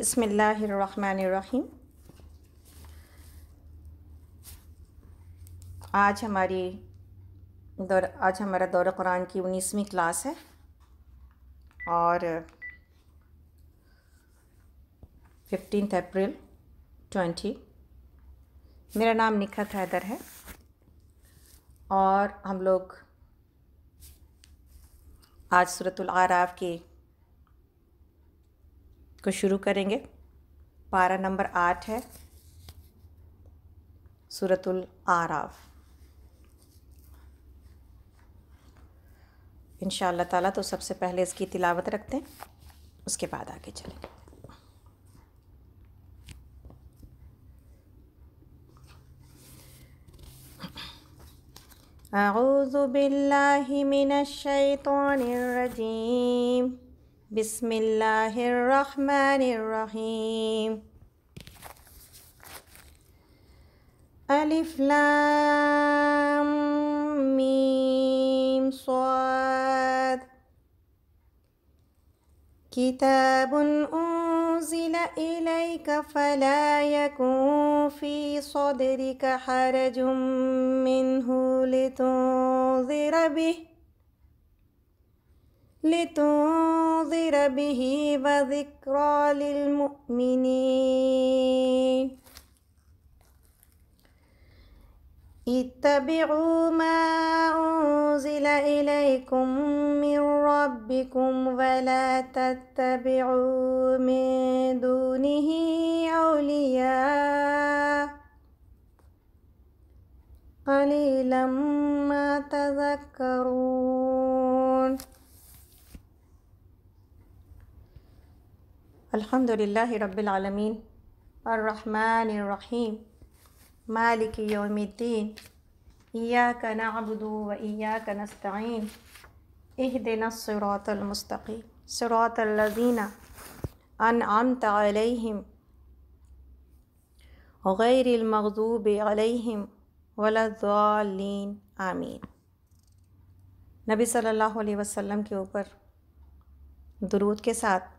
बिसमीम आज हमारी दौर आज हमारा दौर कुरान की उन्नीसवीं क्लास है और फिफ्टीन अप्रैल ट्वेंटी मेरा नाम निखत हैदर है और हम लोग आज सूरतुल आराफ के को शुरू करेंगे पारा नंबर आठ है सूरतुल आराफ इन ताला तो सबसे पहले इसकी तिलावत रखते हैं उसके बाद आगे चलेंगे أعوذ بالله من الشيطان الرجيم بسم الله الرحمن الرحيم ألف لام ميم صاد كتاب أنزل إليك فلا يكن في صدرك حرج منه لتنذر به لتنذر به وذكرى للمؤمنين اتبعوا ما أنزل إليكم من ربكم ولا تتبعوا من دونه أولياء قليلا ما تذكرون الحمد لله رب العالمين الرحمن الرحيم مالك يوم الدين إياك نعبد وإياك نستعين اهدنا الصراط المستقيم صراط الذين أنعمت عليهم غير المغضوب عليهم ولا الضالين آمين صلى الله عليه وسلم کے اوپر درود کے ساتھ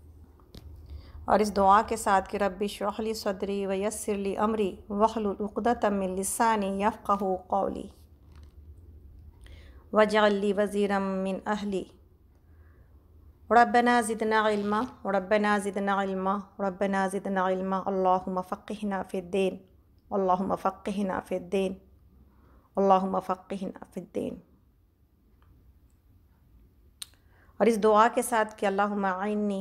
ساتھ کہ رب के لی صدری ویسر لی امری व यसरली من لسانی लसानी قولی وجعل لی وزیرا من اہلی ربنا زدنا علما ربنا زدنا علما ربنا زدنا علما اللهم فقهنا في الدين اللهم فقهنا في الدين اللهم فقهنا في الدين اور اس دعا کے ساتھ کہ अल्लाह आइनी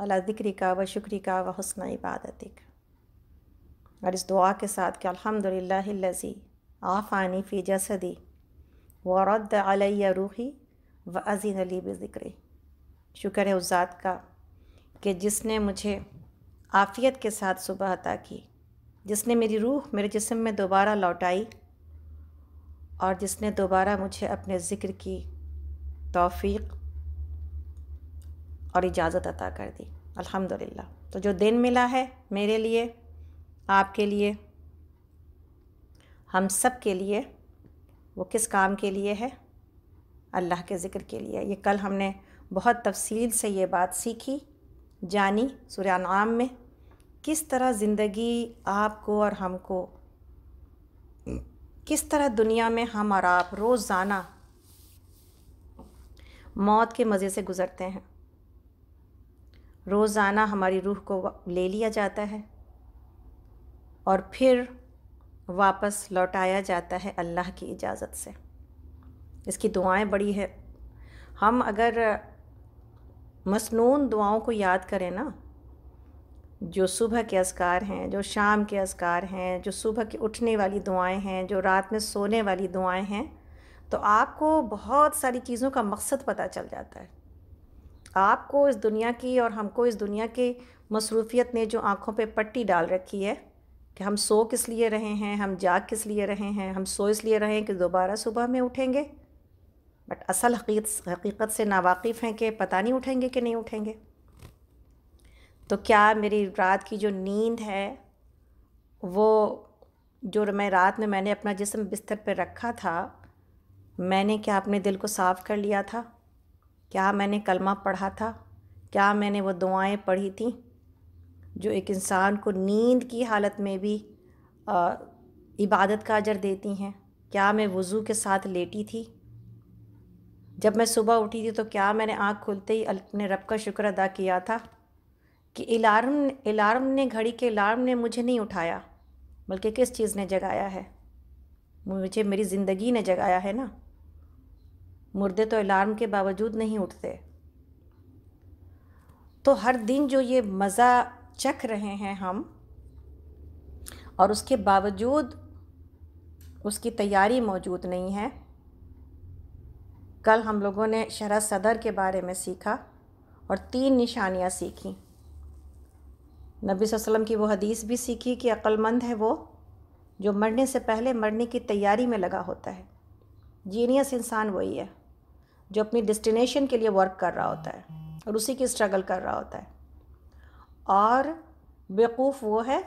अला दिक्री का व शुक्री का व हसन इबादत का और इस दुआ के साथ कि अलहमदिल्लाजी आफ़ानी फ़ी जसदी व रद्द अलैया रूही व अजीन अली ज़िक्र शुक्र है उस ज़ात का कि जिसने मुझे आफ़ियत के साथ सुबह अता की जिसने मेरी रूह मेरे जिसम में दोबारा लौटाई और जिसने दोबारा मुझे अपने ज़िक्र की तौफीक़ और इजाज़त अता कर दी अल्हम्दुलिल्लाह तो जो दिन मिला है मेरे लिए आपके लिए हम सब के लिए वो किस काम के लिए है अल्लाह के ज़िक्र के लिए ये कल हमने बहुत तफसील से ये बात सीखी जानी सुरानाम में किस तरह ज़िंदगी आपको और हमको किस तरह दुनिया में हम और आप रोज़ाना मौत के मज़े से गुज़रते हैं रोज़ाना हमारी रूह को ले लिया जाता है और फिर वापस लौटाया जाता है अल्लाह की इजाज़त से इसकी दुआएं बड़ी है हम अगर मसनून दुआओं को याद करें ना जो सुबह के असकार हैं जो शाम के असकार हैं जो सुबह की उठने वाली दुआएं हैं जो रात में सोने वाली दुआएं हैं तो आपको बहुत सारी चीज़ों का मकसद पता चल जाता है आपको इस दुनिया की और हमको इस दुनिया की मसरूफियत ने जो आँखों पर पट्टी डाल रखी है कि हम सो किस लिए रहे हैं हम जाग किस लिए रहे हैं हम सो इसलिए रहे हैं कि दोबारा सुबह में उठेंगे बट असल हकीकत हकीकत से नावाकिफ़ हैं कि पता नहीं उठेंगे कि नहीं उठेंगे तो क्या मेरी रात की जो नींद है वो जो मैं रात में मैंने अपना जिसम बिस्तर पर रखा था मैंने क्या अपने दिल को साफ़ कर लिया था क्या मैंने कलमा पढ़ा था क्या मैंने वो दुआएं पढ़ी थी जो एक इंसान को नींद की हालत में भी आ, इबादत का अजर देती हैं क्या मैं वज़ू के साथ लेटी थी जब मैं सुबह उठी थी तो क्या मैंने आँख खुलते ही अपने रब का शुक्र अदा किया था कि अलार्म अलार्म ने घड़ी के अलार्म ने मुझे नहीं उठाया बल्कि किस चीज़ ने जगाया है मुझे मेरी ज़िंदगी ने जगाया है ना मुर्दे तो अलार्म के बावजूद नहीं उठते तो हर दिन जो ये मज़ा चख रहे हैं हम और उसके बावजूद उसकी तैयारी मौजूद नहीं है कल हम लोगों ने शरा सदर के बारे में सीखा और तीन निशानियाँ सीखी नबी वसल्लम की वो हदीस भी सीखी कि अक्लमंद है वो जो मरने से पहले मरने की तैयारी में लगा होता है जीनियस इंसान वही है जो अपनी डेस्टिनेशन के लिए वर्क कर रहा होता है और उसी की स्ट्रगल कर रहा होता है और बेवकूफ़ वो है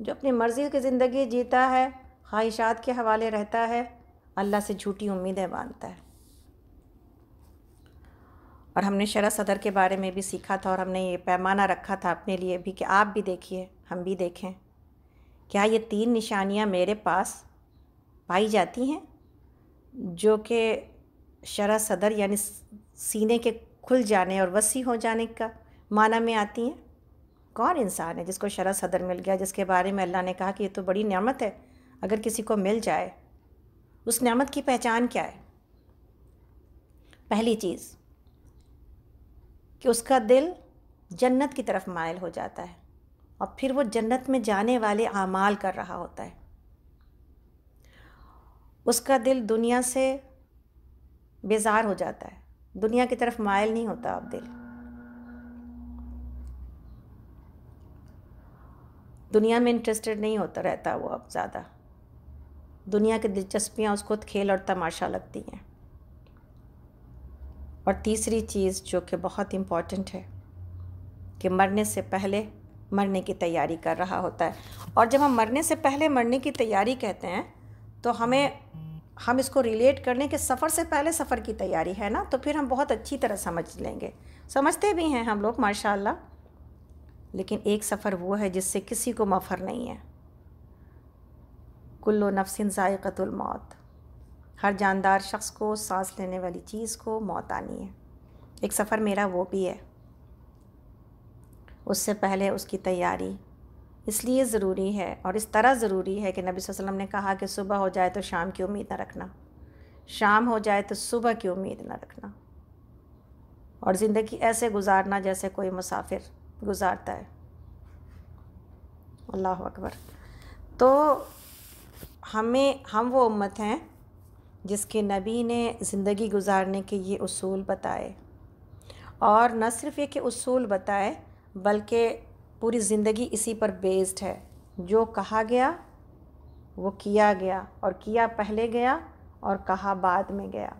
जो अपनी मर्ज़ी की ज़िंदगी जीता है ख्वाहिशात के हवाले रहता है अल्लाह से झूठी उम्मीदें बांधता है और हमने शरा सदर के बारे में भी सीखा था और हमने ये पैमाना रखा था अपने लिए भी कि आप भी देखिए हम भी देखें क्या ये तीन निशानियाँ मेरे पास पाई जाती हैं जो कि शरा सदर यानी सीने के खुल जाने और वसी हो जाने का माना में आती हैं कौन इंसान है जिसको शरा सदर मिल गया जिसके बारे में अल्लाह ने कहा कि ये तो बड़ी नमत है अगर किसी को मिल जाए उस नमत की पहचान क्या है पहली चीज़ कि उसका दिल जन्नत की तरफ मायल हो जाता है और फिर वो जन्नत में जाने वाले आमाल कर रहा होता है उसका दिल दुनिया से बेजार हो जाता है दुनिया की तरफ मायल नहीं होता आप दिल दुनिया में इंटरेस्टेड नहीं होता रहता वो अब ज़्यादा दुनिया की दिलचस्पियाँ उसको खेल और तमाशा लगती हैं और तीसरी चीज़ जो कि बहुत इम्पॉर्टेंट है कि मरने से पहले मरने की तैयारी कर रहा होता है और जब हम मरने से पहले मरने की तैयारी कहते हैं तो हमें हम इसको रिलेट करने के सफ़र से पहले सफ़र की तैयारी है ना तो फिर हम बहुत अच्छी तरह समझ लेंगे समझते भी हैं हम लोग माशाल्लाह लेकिन एक सफ़र वो है जिससे किसी को मफर नहीं है कुल्लो नफसिन ज़ायक़तुल मौत हर जानदार शख्स को सांस लेने वाली चीज़ को मौत आनी है एक सफ़र मेरा वो भी है उससे पहले उसकी तैयारी इसलिए ज़रूरी है और इस तरह ज़रूरी है कि नबी वसल्लम ने कहा कि सुबह हो जाए तो शाम की उम्मीद ना रखना शाम हो जाए तो सुबह की उम्मीद न रखना और ज़िंदगी ऐसे गुजारना जैसे कोई मुसाफिर गुजारता है अल्लाह अकबर तो हमें हम वो उम्मत हैं जिसके नबी ने ज़िंदगी गुजारने के ये असूल बताए और न सिर्फ ये कि असूल बताए बल्कि पूरी ज़िंदगी इसी पर बेस्ड है जो कहा गया वो किया गया और किया पहले गया और कहा बाद में गया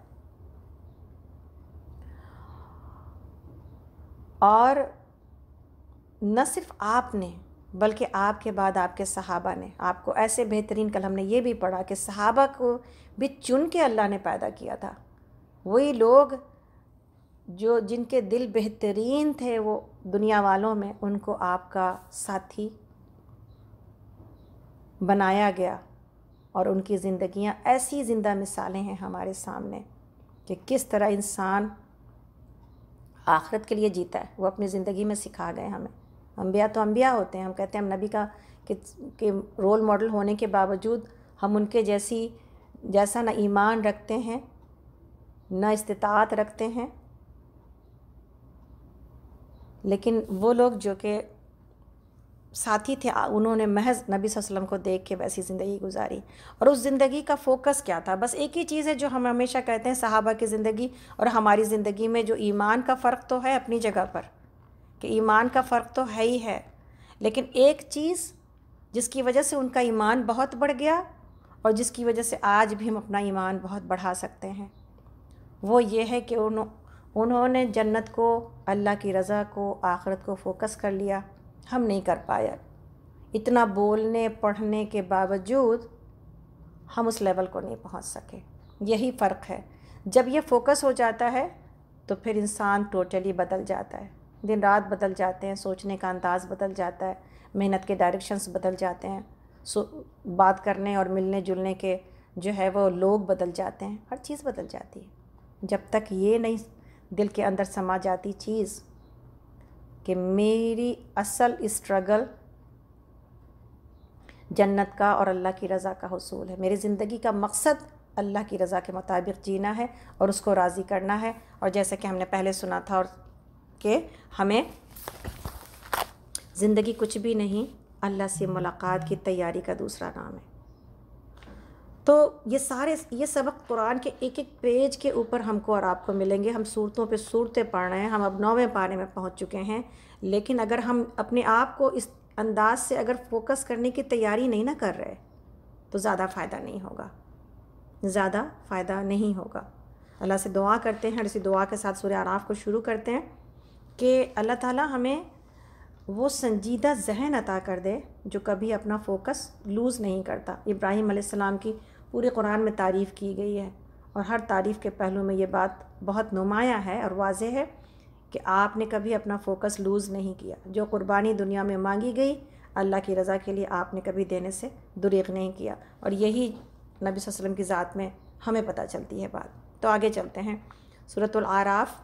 और न सिर्फ आपने बल्कि आपके बाद आपके सहाबा ने आपको ऐसे बेहतरीन कल हमने ये भी पढ़ा कि सहाबा को भी चुन के अल्लाह ने पैदा किया था वही लोग जो जिनके दिल बेहतरीन थे वो दुनिया वालों में उनको आपका साथी बनाया गया और उनकी ज़िंदियाँ ऐसी ज़िंदा मिसालें हैं हमारे सामने कि किस तरह इंसान आखरत के लिए जीता है वो अपनी ज़िंदगी में सिखा गए हमें अम्बिया तो अम्बिया होते हैं हम कहते हैं हम नबी का कि, के रोल मॉडल होने के बावजूद हम उनके जैसी जैसा ना ईमान रखते हैं ना इस्तात रखते हैं लेकिन वो लोग जो कि साथी थे उन्होंने महज नबी वसल्लम को देख के वैसी ज़िंदगी गुजारी और उस ज़िंदगी का फोकस क्या था बस एक ही चीज़ है जो हम हमेशा कहते हैं सहाबा की ज़िंदगी और हमारी ज़िंदगी में जो ईमान का फ़र्क तो है अपनी जगह पर कि ईमान का फ़र्क तो है ही है लेकिन एक चीज़ जिसकी वजह से उनका ईमान बहुत बढ़ गया और जिसकी वजह से आज भी हम अपना ईमान बहुत बढ़ा सकते हैं वो ये है कि उन उन्होंने जन्नत को अल्लाह की रज़ा को आखरत को फोकस कर लिया हम नहीं कर पाया इतना बोलने पढ़ने के बावजूद हम उस लेवल को नहीं पहुंच सके यही फ़र्क है जब ये फोकस हो जाता है तो फिर इंसान टोटली बदल जाता है दिन रात बदल जाते हैं सोचने का अंदाज़ बदल जाता है मेहनत के डायरेक्शंस बदल जाते हैं सो बात करने और मिलने जुलने के जो है वो लोग बदल जाते हैं हर चीज़ बदल जाती है जब तक ये नहीं दिल के अंदर समा जाती चीज़ कि मेरी असल स्ट्रगल जन्नत का और अल्लाह की रज़ा का हसूल है मेरी ज़िंदगी का मकसद अल्लाह की रज़ा के मुताबिक जीना है और उसको राज़ी करना है और जैसे कि हमने पहले सुना था और कि हमें ज़िंदगी कुछ भी नहीं अल्लाह से मुलाकात की तैयारी का दूसरा नाम है तो ये सारे ये सबक कुरान के एक एक पेज के ऊपर हमको और आपको मिलेंगे हम सूरतों पे सूरतें पढ़ रहे हैं हम अब नौवें पारे में पहुंच चुके हैं लेकिन अगर हम अपने आप को इस अंदाज से अगर फोकस करने की तैयारी नहीं ना कर रहे तो ज़्यादा फ़ायदा नहीं होगा ज़्यादा फ़ायदा नहीं होगा अल्लाह से दुआ करते हैं और इसी दुआ के साथ सूर्य आराफ को शुरू करते हैं कि अल्लाह ताला हमें वो संजीदा जहन अता कर दे जो कभी अपना फोकस लूज़ नहीं करता इब्राहिम सलाम की पूरे कुरान में तारीफ़ की गई है और हर तारीफ़ के पहलू में ये बात बहुत नुमायाँ है और वाज है कि आपने कभी अपना फ़ोकस लूज़ नहीं किया जो कुर्बानी दुनिया में मांगी गई अल्लाह की रज़ा के लिए आपने कभी देने से दुरेग नहीं किया और यही नबी वसम की ज़ात में हमें पता चलती है बात तो आगे चलते हैं सूरत आराफ़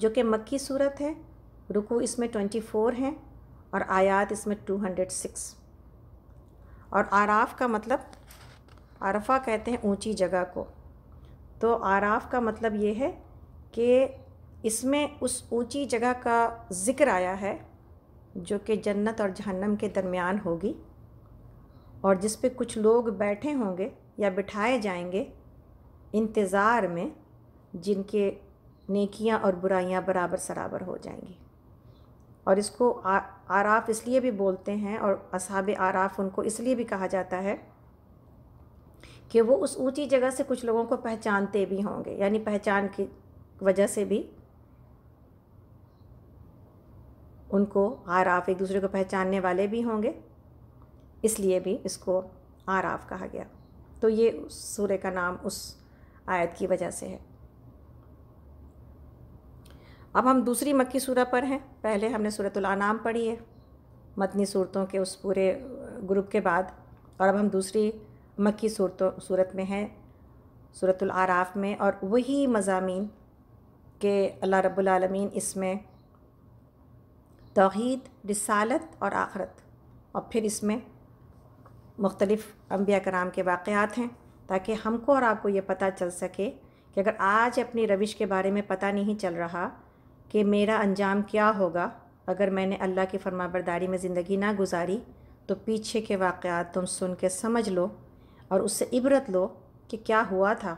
जो कि मक्की सूरत है रुकू इसमें ट्वेंटी फ़ोर हैं और आयात इसमें टू हंड्रेड सिक्स और आराफ का मतलब आरफा कहते हैं ऊंची जगह को तो आराफ का मतलब ये है कि इसमें उस ऊंची जगह का ज़िक्र आया है जो कि जन्नत और जहन्नम के दरमियान होगी और जिस पे कुछ लोग बैठे होंगे या बिठाए जाएंगे इंतज़ार में जिनके नेकियां और बुराइयां बराबर सराबर हो जाएंगी और इसको आ, आराफ इसलिए भी बोलते हैं और असहाब आराफ उनको इसलिए भी कहा जाता है कि वो उस ऊंची जगह से कुछ लोगों को पहचानते भी होंगे यानी पहचान की वजह से भी उनको आराफ एक दूसरे को पहचानने वाले भी होंगे इसलिए भी इसको आराफ कहा गया तो ये सूर्य का नाम उस आयत की वजह से है अब हम दूसरी मक्की सूरह पर हैं पहले हमने अनाम पढ़ी है मतनी सूरतों के उस पूरे ग्रुप के बाद और अब हम दूसरी मक्की सूरतों सूरत में हैं सूरतुल आराफ में और वही मजामी के अल्लाह रब्बुल रबालमीन इसमें तोहद रसालत और आखरत और फिर इसमें मुख्तलिफ़ अम्बिया कराम के वाक़ात हैं ताकि हमको और आपको ये पता चल सके कि अगर आज अपनी रविश के बारे में पता नहीं चल रहा कि मेरा अंजाम क्या होगा अगर मैंने अल्लाह की फरमाबरदारी में ज़िंदगी ना गुजारी तो पीछे के वाक़ात तुम सुन के समझ लो और उससे इबरत लो कि क्या हुआ था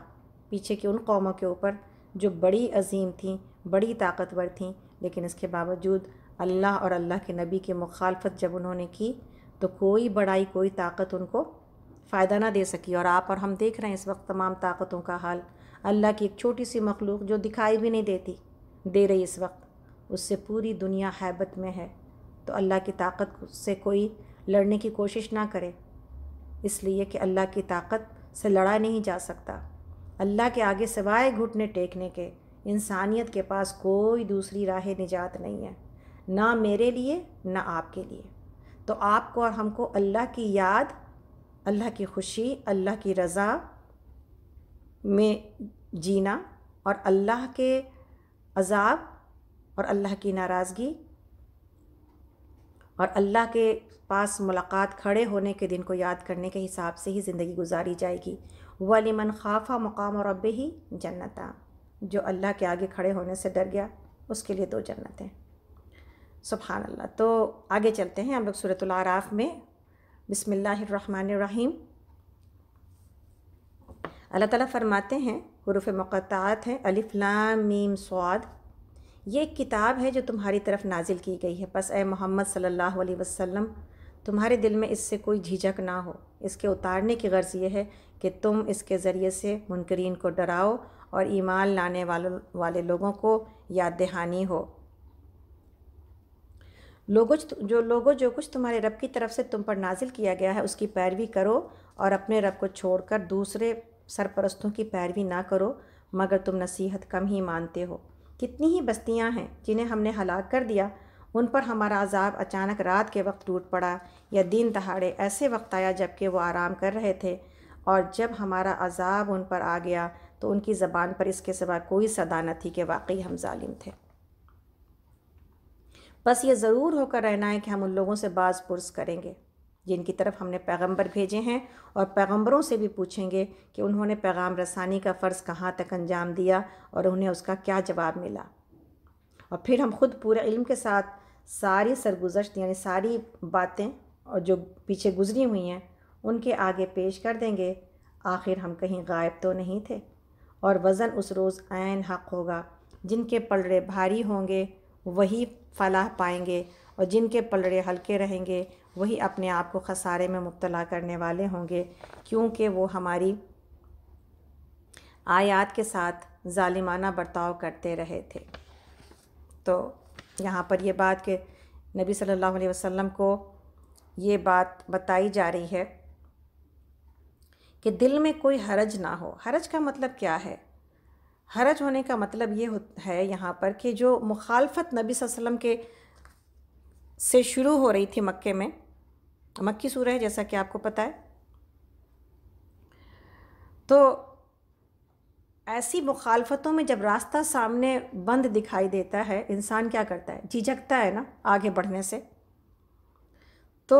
पीछे की उन कौमों के ऊपर जो बड़ी अजीम थी बड़ी ताकतवर थीं लेकिन इसके बावजूद अल्लाह और अल्लाह के नबी की मुखालफत जब उन्होंने की तो कोई बड़ाई कोई ताकत उनको फ़ायदा ना दे सकी और आप और हम देख रहे हैं इस वक्त तमाम ताकतों का हाल अल्लाह की एक छोटी सी मखलूक जो दिखाई भी नहीं देती दे रही इस वक्त उससे पूरी दुनिया हैबत में है तो अल्लाह की ताकत से कोई लड़ने की कोशिश ना करे इसलिए कि अल्लाह की ताकत से लड़ा नहीं जा सकता अल्लाह के आगे सिवाय घुटने टेकने के इंसानियत के पास कोई दूसरी राह निजात नहीं है ना मेरे लिए ना आपके लिए तो आपको और हमको अल्लाह की याद अल्लाह की खुशी अल्लाह की रज़ा में जीना और अल्लाह के अजाब और अल्लाह की नाराज़गी और अल्लाह के पास मुलाकात खड़े होने के दिन को याद करने के हिसाब से ही ज़िंदगी गुजारी जाएगी मन खाफा मुकाम और अब ही जन्नता जो अल्लाह के आगे खड़े होने से डर गया उसके लिए दो जन्नतें सुबहान अल्लाह तो आगे चलते हैं हम लोग सूरत आराफ़ में बिसमीम अल्लाह ताला फरमाते हैं हरूफ मक़ात हैं अलिफ़लाम मीम स्वाद ये एक किताब है जो तुम्हारी तरफ नाजिल की गई है बस ए मोहम्मद सल्लल्लाहु अलैहि वसल्लम तुम्हारे दिल में इससे कोई झिझक ना हो इसके उतारने की गर्ज़ यह है कि तुम इसके ज़रिए से मुनकरीन को डराओ और ईमान लाने वालों वाले लोगों को याद दहानी हो लोगो जो लोगों जो कुछ तुम्हारे रब की तरफ से तुम पर नाजिल किया गया है उसकी पैरवी करो और अपने रब को छोड़कर दूसरे सरपरस्तों की पैरवी ना करो मगर तुम नसीहत कम ही मानते हो कितनी ही बस्तियां हैं जिन्हें हमने हलाक कर दिया उन पर हमारा अजाब अचानक रात के वक्त टूट पड़ा या दिन दहाड़े ऐसे वक्त आया जबकि वो आराम कर रहे थे और जब हमारा अजाब उन पर आ गया तो उनकी ज़बान पर इसके सिवा कोई सदा न थी कि वाकई हम जालिम थे बस ये ज़रूर होकर रहना है कि हम उन लोगों से बाज़ पुरस करेंगे जिनकी तरफ हमने पैगंबर भेजे हैं और पैगंबरों से भी पूछेंगे कि उन्होंने पैगाम रसानी का फ़र्ज़ कहाँ तक अंजाम दिया और उन्हें उसका क्या जवाब मिला और फिर हम खुद पूरे इल्म के साथ सारी सरगुजश्त यानी सारी बातें और जो पीछे गुजरी हुई हैं उनके आगे पेश कर देंगे आखिर हम कहीं गायब तो नहीं थे और वज़न उस रोज़ आन हक़ होगा जिनके पलड़े भारी होंगे वही फलाह पाएंगे और जिनके पलड़े हल्के रहेंगे वही अपने आप को खसारे में मुबतला करने वाले होंगे क्योंकि वो हमारी आयात के साथ ालिमाना बर्ताव करते रहे थे तो यहाँ पर यह बात कि नबी सल्लल्लाहु अलैहि वसल्लम को ये बात बताई जा रही है कि दिल में कोई हरज ना हो हरज का मतलब क्या है हरज होने का मतलब ये है यहाँ पर कि जो मुखालफत नबी वसल्लम के से शुरू हो रही थी मक्के में मक्की सूरह है जैसा कि आपको पता है तो ऐसी मुखालफतों में जब रास्ता सामने बंद दिखाई देता है इंसान क्या करता है झिझकता है ना आगे बढ़ने से तो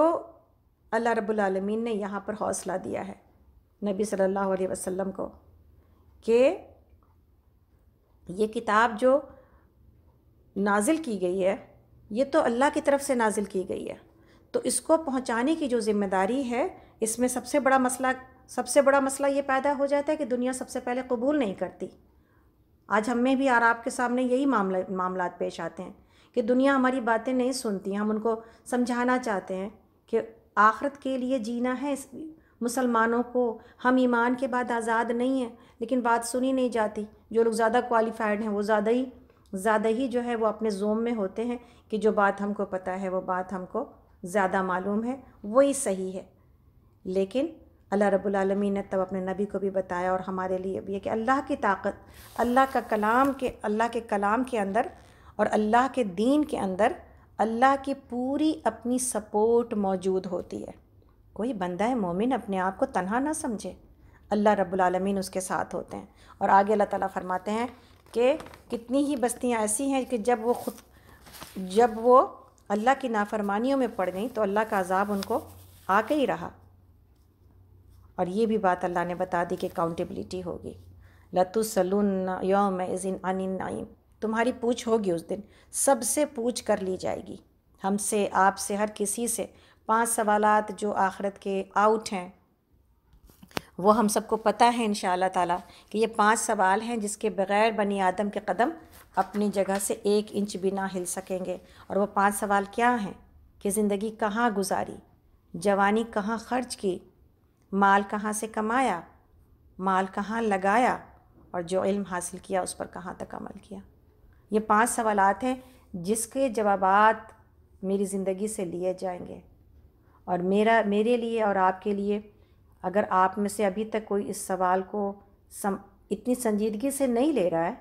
अल्लाह रब्बुल रबालमीन ने यहाँ पर हौसला दिया है नबी सल्लल्लाहु अलैहि वसल्लम को कि ये किताब जो नाजिल की गई है ये तो अल्लाह की तरफ से नाजिल की गई है तो इसको पहुंचाने की जो जिम्मेदारी है इसमें सबसे बड़ा मसला सबसे बड़ा मसला ये पैदा हो जाता है कि दुनिया सबसे पहले कबूल नहीं करती आज हम में भी और आपके सामने यही मामला मामला पेश आते हैं कि दुनिया हमारी बातें नहीं सुनती हम उनको समझाना चाहते हैं कि आखरत के लिए जीना है मुसलमानों को हम ईमान के बाद आज़ाद नहीं हैं लेकिन बात सुनी नहीं जाती जो लोग ज़्यादा क्वालिफाइड हैं वो ज़्यादा ही ज़्यादा ही जो है वो अपने जोम में होते हैं कि जो बात हमको पता है वो बात हमको ज़्यादा मालूम है वही सही है लेकिन अल्लाह रब्लमी ने तब अपने नबी को भी बताया और हमारे लिए भी है कि अल्लाह की ताकत अल्लाह का कलाम के अल्लाह के कलाम के अंदर और अल्लाह के दीन के अंदर अल्लाह की पूरी अपनी सपोर्ट मौजूद होती है कोई बंदा है मोमिन अपने आप को तनहा ना समझे अल्लाह रब्लमीन उसके साथ होते हैं और आगे अल्लाह ताला फरमाते हैं कि कितनी ही बस्तियाँ ऐसी हैं कि जब वो खुद जब वो अल्लाह की नाफरमानियों में पड़ गई तो अल्लाह का अजाब उनको आ के ही रहा और ये भी बात अल्लाह ने बता दी कि अकाउंटेबिलिटी होगी सलून योम इज़िन अन नाइम तुम्हारी पूछ होगी उस दिन सबसे पूछ कर ली जाएगी हमसे आपसे हर किसी से पांच सवाल जो आखरत के आउट हैं वो हम सबको पता है इन ताला कि ये पांच सवाल हैं जिसके बग़ैर बनी आदम के कदम अपनी जगह से एक इंच भी ना हिल सकेंगे और वो पांच सवाल क्या हैं कि ज़िंदगी कहाँ गुजारी जवानी कहाँ खर्च की माल कहाँ से कमाया माल कहाँ लगाया और जो इल्म हासिल किया उस पर कहाँ तक अमल किया ये पांच सवाल हैं जिसके जवाब मेरी ज़िंदगी से लिए जाएंगे और मेरा मेरे लिए और आपके लिए अगर आप में से अभी तक कोई इस सवाल को सम इतनी संजीदगी से नहीं ले रहा है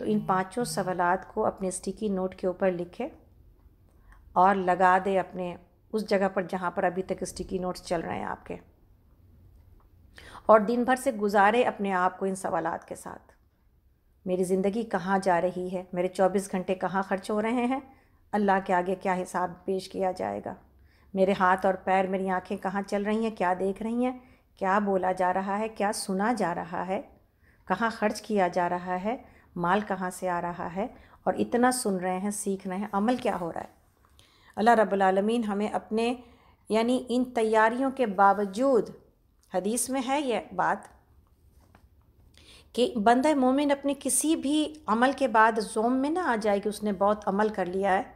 तो इन पांचों सवाल को अपने स्टिकी नोट के ऊपर लिखे और लगा दे अपने उस जगह पर जहाँ पर अभी तक स्टिकी नोट्स चल रहे हैं आपके और दिन भर से गुजारे अपने आप को इन सवाल के साथ मेरी ज़िंदगी कहाँ जा रही है मेरे 24 घंटे कहाँ खर्च हो रहे हैं अल्लाह के आगे क्या हिसाब पेश किया जाएगा मेरे हाथ और पैर मेरी आंखें कहाँ चल रही हैं क्या देख रही हैं क्या बोला जा रहा है क्या सुना जा रहा है कहाँ खर्च किया जा रहा है माल कहाँ से आ रहा है और इतना सुन रहे हैं सीख रहे हैं अमल क्या हो रहा है अल्लाह रबालमीन हमें अपने यानी इन तैयारियों के बावजूद हदीस में है यह बात कि बंद मोमिन अपने किसी भी अमल के बाद जोम में ना आ जाए कि उसने बहुत अमल कर लिया है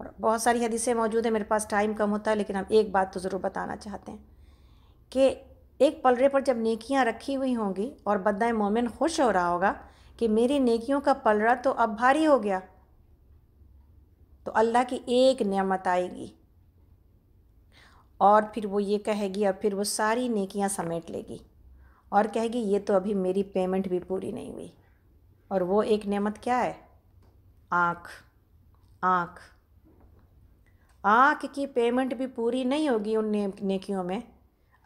और बहुत सारी हदीसें मौजूद हैं मेरे पास टाइम कम होता है लेकिन हम एक बात तो ज़रूर बताना चाहते हैं कि एक पलरे पर जब नेकियां रखी हुई होंगी और बंदा मोमिन खुश हो रहा होगा कि मेरी नेकियों का पलड़ा तो अब भारी हो गया तो अल्लाह की एक नेमत आएगी और फिर वो ये कहेगी और फिर वो सारी नेकियां समेट लेगी और कहेगी ये तो अभी मेरी पेमेंट भी पूरी नहीं हुई और वो एक नेमत क्या है आँख आँख आँख की पेमेंट भी पूरी नहीं होगी उन ने, नेकियों में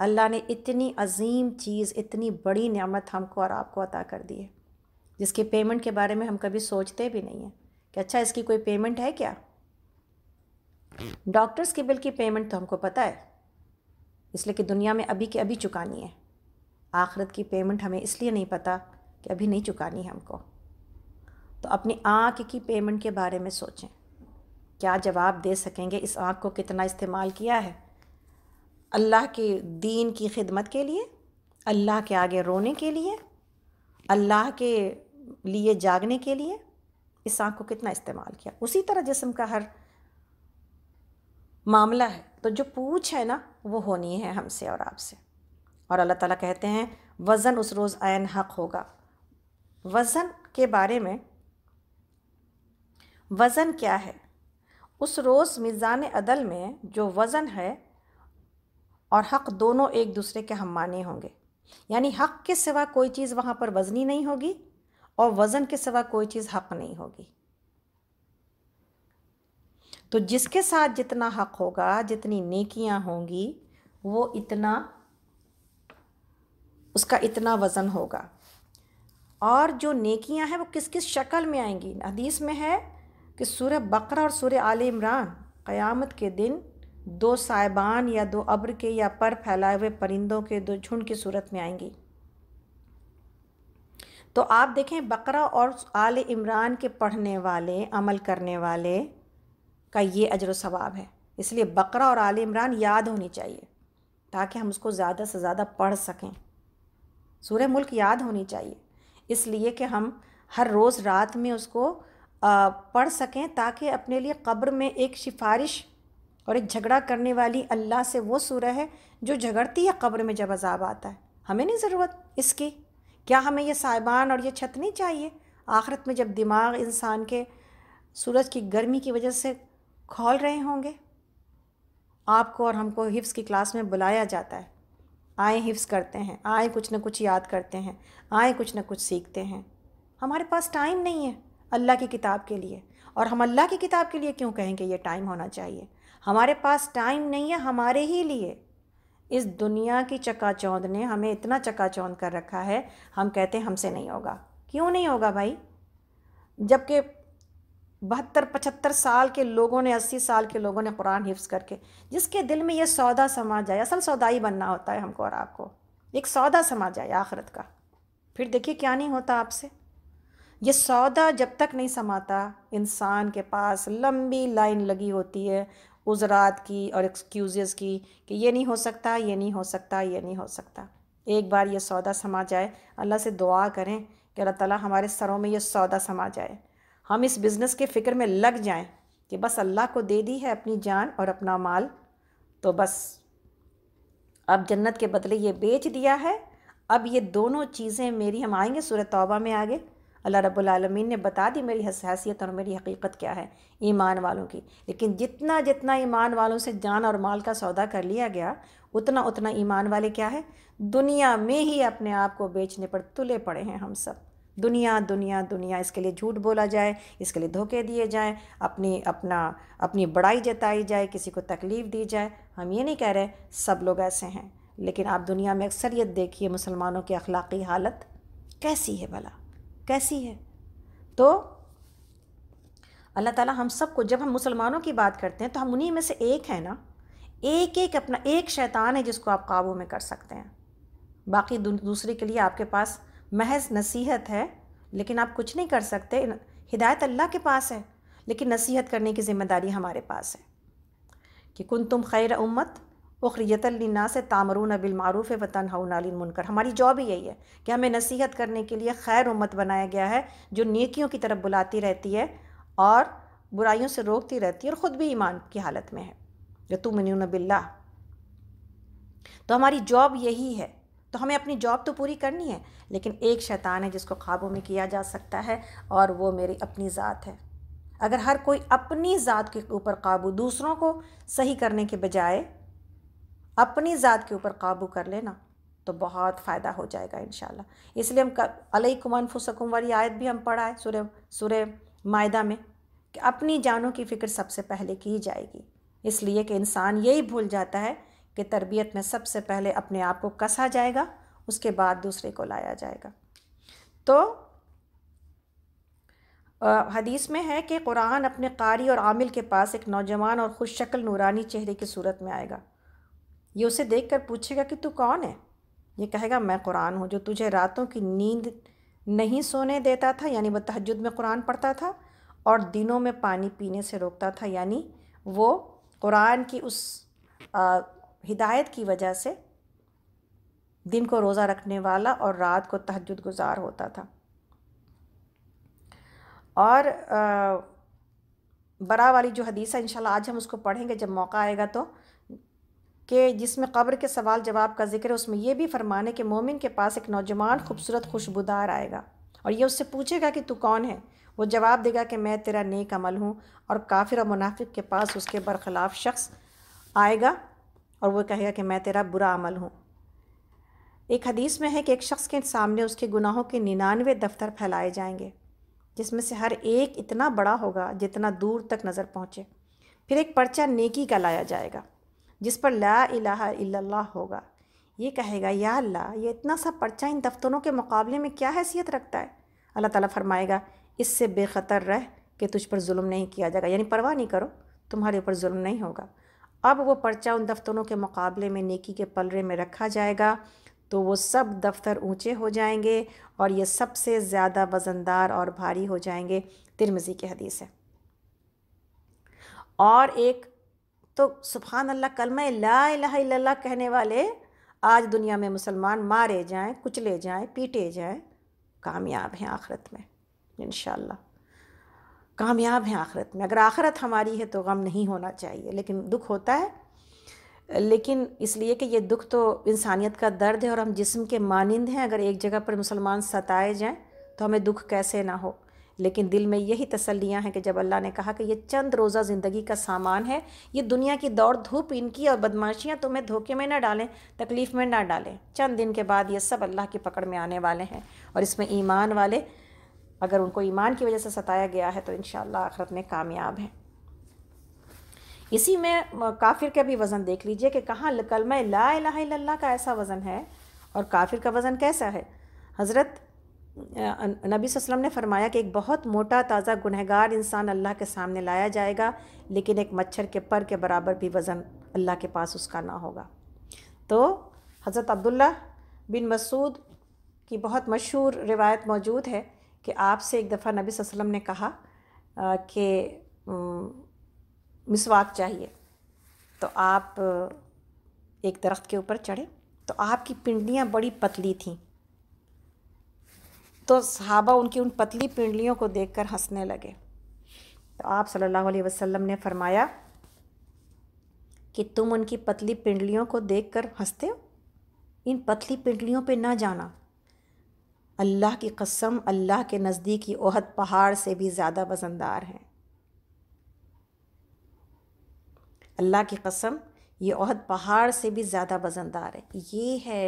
अल्लाह ने इतनी अजीम चीज़ इतनी बड़ी नेमत हमको और आपको अता कर दी है जिसकी पेमेंट के बारे में हम कभी सोचते भी नहीं हैं कि अच्छा इसकी कोई पेमेंट है क्या डॉक्टर्स के बिल की पेमेंट तो हमको पता है इसलिए कि दुनिया में अभी के अभी चुकानी है आखिरत की पेमेंट हमें इसलिए नहीं पता कि अभी नहीं चुकानी है हमको तो अपनी आँख की पेमेंट के बारे में सोचें क्या जवाब दे सकेंगे इस आँख को कितना इस्तेमाल किया है अल्लाह के दीन की खिदमत के लिए अल्लाह के आगे रोने के लिए अल्लाह के लिए जागने के लिए इस आँख को कितना इस्तेमाल किया उसी तरह जिसम का हर मामला है तो जो पूछ है ना वो होनी है हमसे और आपसे और अल्लाह ताला कहते हैं वज़न उस रोज़ आयन हक होगा वज़न के बारे में वज़न क्या है उस रोज़ मिज़ान अदल में जो वज़न है और हक़ दोनों एक दूसरे के हम माने होंगे यानी हक़ के सिवा कोई चीज़ वहाँ पर वज़नी नहीं होगी और वज़न के सिवा कोई चीज़ हक़ नहीं होगी तो जिसके साथ जितना हक़ होगा जितनी नेकियाँ होंगी वो इतना उसका इतना वज़न होगा और जो नेकियां हैं वो किस किस शक्ल में आएंगी हदीस में है कि सूर्य बकरा और सूर्य आल इमरान क़यामत के दिन दो साइबान या दो अब्र के या पर फैलाए हुए परिंदों के दो झुंड की सूरत में आएंगी तो आप देखें बकरा और आल इमरान के पढ़ने वाले अमल करने वाले का ये अजर सवाब है इसलिए बकरा और आल इमरान याद होनी चाहिए ताकि हम उसको ज़्यादा से ज़्यादा पढ़ सकें सूर्य मुल्क याद होनी चाहिए इसलिए कि हम हर रोज़ रात में उसको पढ़ सकें ताकि अपने लिए कब्र में एक सिफारिश और एक झगड़ा करने वाली अल्लाह से वो सूरह है जो झगड़ती है कब्र में जब अजाब आता है हमें नहीं ज़रूरत इसकी क्या हमें यह साइबान और यह छत नहीं चाहिए आखिरत में जब दिमाग इंसान के सूरज की गर्मी की वजह से खोल रहे होंगे आपको और हमको हिफ्स की क्लास में बुलाया जाता है आए हिफ्स करते हैं आए कुछ ना कुछ याद करते हैं आए कुछ ना कुछ सीखते हैं हमारे पास टाइम नहीं है अल्लाह की किताब के लिए और हम अल्लाह की किताब के लिए क्यों कहेंगे ये टाइम होना चाहिए हमारे पास टाइम नहीं है हमारे ही लिए इस दुनिया की चकाचौंध ने हमें इतना चकाचौंध कर रखा है हम कहते हैं हमसे नहीं होगा क्यों नहीं होगा भाई जबकि बहत्तर पचहत्तर साल के लोगों ने अस्सी साल के लोगों ने कुरान हिफ्स करके जिसके दिल में यह सौदा समा जाए असल सौदाई बनना होता है हमको और आपको एक सौदा समा जाए आखरत का फिर देखिए क्या नहीं होता आपसे ये सौदा जब तक नहीं समाता इंसान के पास लंबी लाइन लगी होती है उजरात की और एक्सक्यूज़ की कि ये नहीं हो सकता ये नहीं हो सकता ये नहीं हो सकता एक बार ये सौदा समा जाए अल्लाह से दुआ करें कि अल्लाह ताला हमारे सरों में ये सौदा समा जाए हम इस बिज़नेस के फ़िक्र में लग जाएं कि बस अल्लाह को दे दी है अपनी जान और अपना माल तो बस अब जन्नत के बदले ये बेच दिया है अब ये दोनों चीज़ें मेरी हम आएंगे सूरत तौबा में आगे अल्लाह रब्बुल ने बता दी मेरी हसासीत और मेरी हकीकत क्या है ईमान वालों की लेकिन जितना जितना ईमान वालों से जान और माल का सौदा कर लिया गया उतना उतना ईमान वाले क्या है दुनिया में ही अपने आप को बेचने पर तुले पड़े हैं हम सब दुनिया दुनिया दुनिया इसके लिए झूठ बोला जाए इसके लिए धोखे दिए जाए अपनी अपना अपनी बड़ाई जताई जाए किसी को तकलीफ़ दी जाए हम ये नहीं कह रहे सब लोग ऐसे हैं लेकिन आप दुनिया में अक्सरियत देखिए मुसलमानों की अखलाक़ी हालत कैसी है भला कैसी है तो अल्लाह ताला हम सबको जब हम मुसलमानों की बात करते हैं तो हम उन्हीं में से एक हैं ना एक एक अपना एक शैतान है जिसको आप काबू में कर सकते हैं बाकी दूसरे के लिए आपके पास महज नसीहत है लेकिन आप कुछ नहीं कर सकते हिदायत अल्लाह के पास है लेकिन नसीहत करने की ज़िम्मेदारी हमारे पास है कि कुन तुम खैर उम्मत उखरीतलना से तामरून बिलमारूफ़ व तनहाउन मुनकर हमारी जॉब ही यही है कि हमें नसीहत करने के लिए खैर उम्मत बनाया गया है जो नेकियों की तरफ बुलाती रहती है और बुराइयों से रोकती रहती है और ख़ुद भी ईमान की हालत में है जो तुम बिल्ला तो हमारी जॉब यही है तो हमें अपनी जॉब तो पूरी करनी है लेकिन एक शैतान है जिसको ख्वाबों में किया जा सकता है और वो मेरी अपनी ज़ात है अगर हर कोई अपनी ज़ात के ऊपर काबू दूसरों को सही करने के बजाय अपनी ज़ात के ऊपर काबू कर लेना तो बहुत फ़ायदा हो जाएगा इन इसलिए हम अलैकुमान फुसकुम वाली आयत भी हम पढ़ा है सूर्य सूर्य मायदा में कि अपनी जानों की फ़िक्र सबसे पहले की जाएगी इसलिए कि इंसान यही भूल जाता है कि तरबियत में सबसे पहले अपने आप को कसा जाएगा उसके बाद दूसरे को लाया जाएगा तो हदीस में है कि कुरान अपने कारी और आमिल के पास एक नौजवान और खुश शक्ल नूरानी चेहरे की सूरत में आएगा ये उसे देख कर पूछेगा कि तू कौन है ये कहेगा मैं कुरान हूँ जो तुझे रातों की नींद नहीं सोने देता था यानी वह तहजद में कुरान पढ़ता था और दिनों में पानी पीने से रोकता था यानी वो कुरान की उस आ, हिदायत की वजह से दिन को रोज़ा रखने वाला और रात को तहजद गुजार होता था और आ, बरा वाली जो हदीस है इंशाल्लाह आज हम उसको पढ़ेंगे जब मौका आएगा तो कि जिसमें कब्र के सवाल जवाब का जिक्र है उसमें यह भी फरमाने कि मोमिन के पास एक नौजवान खूबसूरत खुशबूदार आएगा और यह उससे पूछेगा कि तू कौन है वो जवाब देगा कि मैं तेरा नेक अमल हूँ और काफिर और मुनाफिक के पास उसके बरखिलाफ़ शख्स आएगा और वो कहेगा कि मैं तेरा बुरा अमल हूँ एक हदीस में है कि एक शख्स के सामने उसके गुनाहों के निन्यानवे दफ्तर फैलाए जाएंगे जिसमें से हर एक इतना बड़ा होगा जितना दूर तक नज़र पहुँचे फिर एक पर्चा नेकी का लाया जाएगा जिस पर ला इलाहा इल्लल्लाह होगा ये कहेगा या अल्लाह ये इतना सा पर्चा इन दफ्तरों के मुकाबले में क्या हैसियत रखता है अल्लाह ताला फरमाएगा इससे बेखतर रह कि तुझ पर जुल्म नहीं किया जाएगा यानी परवाह नहीं करो तुम्हारे ऊपर जुल्म नहीं होगा अब वो पर्चा उन दफ्तरों के मुकाबले में नेकी के पलरे में रखा जाएगा तो वो सब दफ्तर ऊंचे हो जाएंगे और ये सबसे ज़्यादा वज़नदार और भारी हो जाएंगे तिरमजी की हदीस है और एक तो सुबहान अल्लाह कलम ला कहने वाले आज दुनिया में मुसलमान मारे जाएं कुचले जाएं पीटे जाएं कामयाब हैं आखरत में इन कामयाब हैं आखरत में अगर आखरत हमारी है तो गम नहीं होना चाहिए लेकिन दुख होता है लेकिन इसलिए कि ये दुख तो इंसानियत का दर्द है और हम जिस्म के मानंद हैं अगर एक जगह पर मुसलमान सताए जाएं तो हमें दुख कैसे ना हो लेकिन दिल में यही तसल्लियाँ हैं कि जब अल्लाह ने कहा कि ये चंद रोज़ा ज़िंदगी का सामान है ये दुनिया की दौड़ धूप इनकी और बदमाशियाँ तुम्हें धोखे में ना डालें तकलीफ़ में ना डालें चंद दिन के बाद ये सब अल्लाह की पकड़ में आने वाले हैं और इसमें ईमान वाले अगर उनको ईमान की वजह से सताया गया है तो इन आखरत में कामयाब हैं इसी में काफिर का भी वज़न देख लीजिए कि कहाँ कलम ला का ऐसा वज़न है और काफिर का वज़न कैसा है हज़रत नबी वसल्लम ने फरमाया कि एक बहुत मोटा ताज़ा गुनहगार इंसान अल्लाह के सामने लाया जाएगा लेकिन एक मच्छर के पर के बराबर भी वज़न अल्लाह के पास उसका ना होगा तो हज़रत अब्दुल्ला बिन मसूद की बहुत मशहूर रिवायत मौजूद है कि आपसे एक दफ़ा नबी वसल्लम ने कहा कि मिसवाक चाहिए तो आप एक दरख्त के ऊपर चढ़े तो आपकी पिंडियाँ बड़ी पतली थीं तो सहाबा उनकी उन पतली पिंडलियों को देख कर हंसने लगे तो आप सल्लल्लाहु अलैहि वसल्लम ने फरमाया कि तुम उनकी पतली पिंडलियों को देख कर हंसते हो इन पतली पिंडलियों पे ना जाना अल्लाह की कसम अल्लाह के नज़दीक ये ओहद पहाड़ से भी ज़्यादा वज़नदार हैं अल्लाह की कसम ये ओहद पहाड़ से भी ज़्यादा वज़नदार है ये है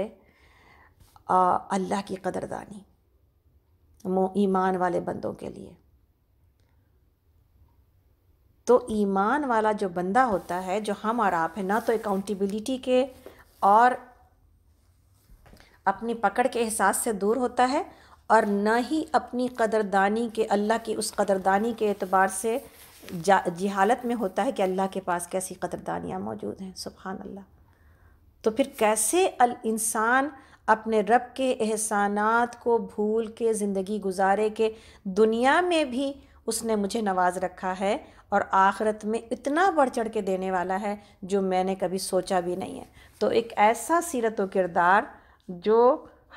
अल्लाह की कदरदानी ईमान वाले बंदों के लिए तो ईमान वाला जो बंदा होता है जो हम और आप है ना तो अकाउंटेबिलिटी के और अपनी पकड़ के एहसास से दूर होता है और न ही अपनी कदरदानी के अल्लाह की उस कदरदानी के अतबार से जिहालत में होता है कि अल्लाह के पास कैसी कदरदानियाँ मौजूद हैं सुबहान अल्लाह तो फिर कैसे इंसान अपने रब के एहसानात को भूल के ज़िंदगी गुजारे के दुनिया में भी उसने मुझे नवाज रखा है और आखरत में इतना बढ़ चढ़ के देने वाला है जो मैंने कभी सोचा भी नहीं है तो एक ऐसा सीरत व किरदार जो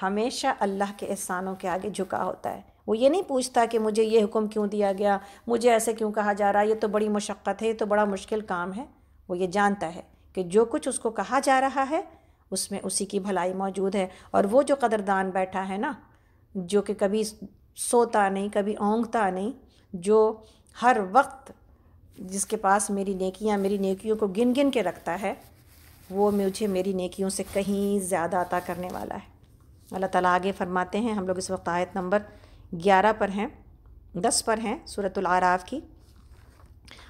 हमेशा अल्लाह के एहसानों के आगे झुका होता है वो ये नहीं पूछता कि मुझे ये हुक्म क्यों दिया गया मुझे ऐसे क्यों कहा जा रहा है ये तो बड़ी मशक्क़त है ये तो बड़ा मुश्किल काम है वो ये जानता है कि जो कुछ उसको कहा जा रहा है उसमें उसी की भलाई मौजूद है और वो जो कदरदान बैठा है ना जो कि कभी सोता नहीं कभी ओंघता नहीं जो हर वक्त जिसके पास मेरी नेकियां मेरी नेकियों को गिन गिन के रखता है वो मुझे मेरी नेकियों से कहीं ज़्यादा अता करने वाला है अल्लाह ताला आगे फरमाते हैं हम लोग इस वक्त आयत नंबर ग्यारह पर हैं दस पर हैं सूरतुल आराफ की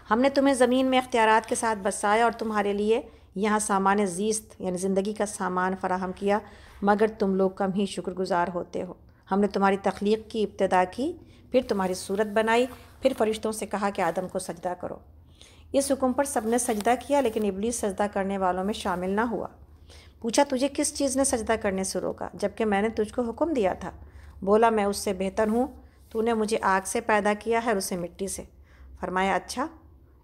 हमने तुम्हें ज़मीन में अख्तियार के साथ बसाया और तुम्हारे लिए यहाँ सामान जीस्त यानी ज़िंदगी का सामान फराहम किया मगर तुम लोग कम ही शुक्रगुजार होते हो हमने तुम्हारी तख्लीक की इब्तदा की फिर तुम्हारी सूरत बनाई फिर फरिश्तों से कहा कि आदम को सजदा करो इस हुक्म पर सब ने सजदा किया लेकिन इबली सजदा करने वालों में शामिल ना हुआ पूछा तुझे किस चीज़ ने सजदा करने से रोका जबकि मैंने तुझको हुक्म दिया था बोला मैं उससे बेहतर हूँ तूने मुझे आग से पैदा किया है और उसे मिट्टी से फरमाया अच्छा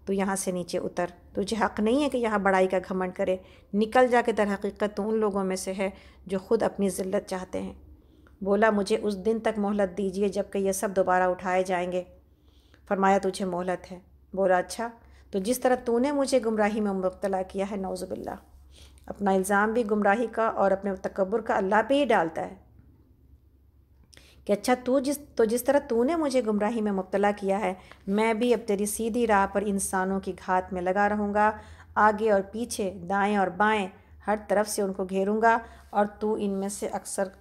तू यहाँ से नीचे उतर तुझे तो हक़ नहीं है कि यहाँ बड़ाई का घमंड करे निकल जा के दर हकीकत तो उन लोगों में से है जो खुद अपनी ज़िल्लत चाहते हैं बोला मुझे उस दिन तक मोहलत दीजिए जबकि यह सब दोबारा उठाए जाएंगे फरमाया तुझे मोहलत है बोला अच्छा तो जिस तरह तूने मुझे गुमराही में मुबतला किया है नौज़बिल्ला अपना इल्ज़ाम भी गुमराही का और अपने तकबर का अल्लाह पे ही डालता है कि अच्छा तू जिस तो जिस तरह तूने मुझे गुमराही में मुबतला किया है मैं भी अब तेरी सीधी राह पर इंसानों की घात में लगा रहूँगा आगे और पीछे दाएँ और बाएँ हर तरफ से उनको घेरूँगा और तू इनमें से अक्सर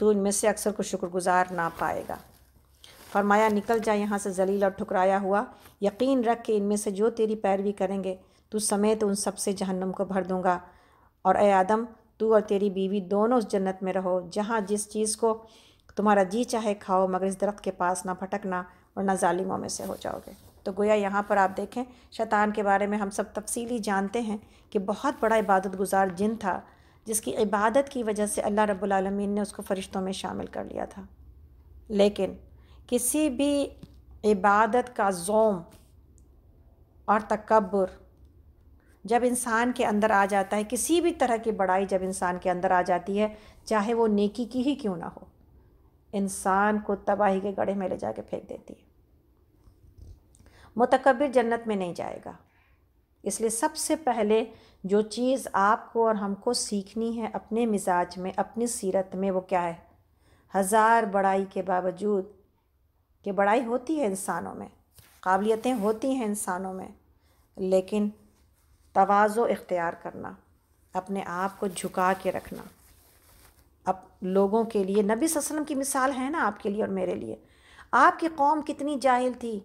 तू इनमें से अक्सर को शुक्रगुजार ना पाएगा फरमाया निकल जाए यहाँ से जलील और ठुकराया हुआ यकीन रख के इनमें से जो तेरी पैरवी करेंगे तू समेत उन सब से जहन्नम को भर दूँगा और ए आदम तू और तेरी बीवी दोनों उस जन्नत में रहो जहाँ जिस चीज़ को तुम्हारा जी चाहे खाओ मगर इस दरख्त के पास ना भटकना और ना जालिमों में से हो जाओगे तो गोया यहाँ पर आप देखें शैतान के बारे में हम सब तफसीली जानते हैं कि बहुत बड़ा इबादत गुजार जिन था जिसकी इबादत की वजह से अल्लाह रब्लमीन ने उसको फ़रिश्तों में शामिल कर लिया था लेकिन किसी भी इबादत का जोम और तकबर जब इंसान के अंदर आ जाता है किसी भी तरह की बड़ाई जब इंसान के अंदर आ जाती है चाहे वो नेकी की ही क्यों ना हो इंसान को तबाही के गढ़े में ले जाके फेंक देती है मतकबिर जन्नत में नहीं जाएगा इसलिए सबसे पहले जो चीज़ आपको और हमको सीखनी है अपने मिजाज में अपनी सीरत में वो क्या है हज़ार बड़ाई के बावजूद कि बड़ाई होती है इंसानों में काबिलियतें होती हैं इंसानों में लेकिन तोज़ो इख्तियार करना अपने आप को झुका के रखना लोगों के लिए नबी वसल्लम की मिसाल है ना आपके लिए और मेरे लिए आपकी कौम कितनी जाहिल थी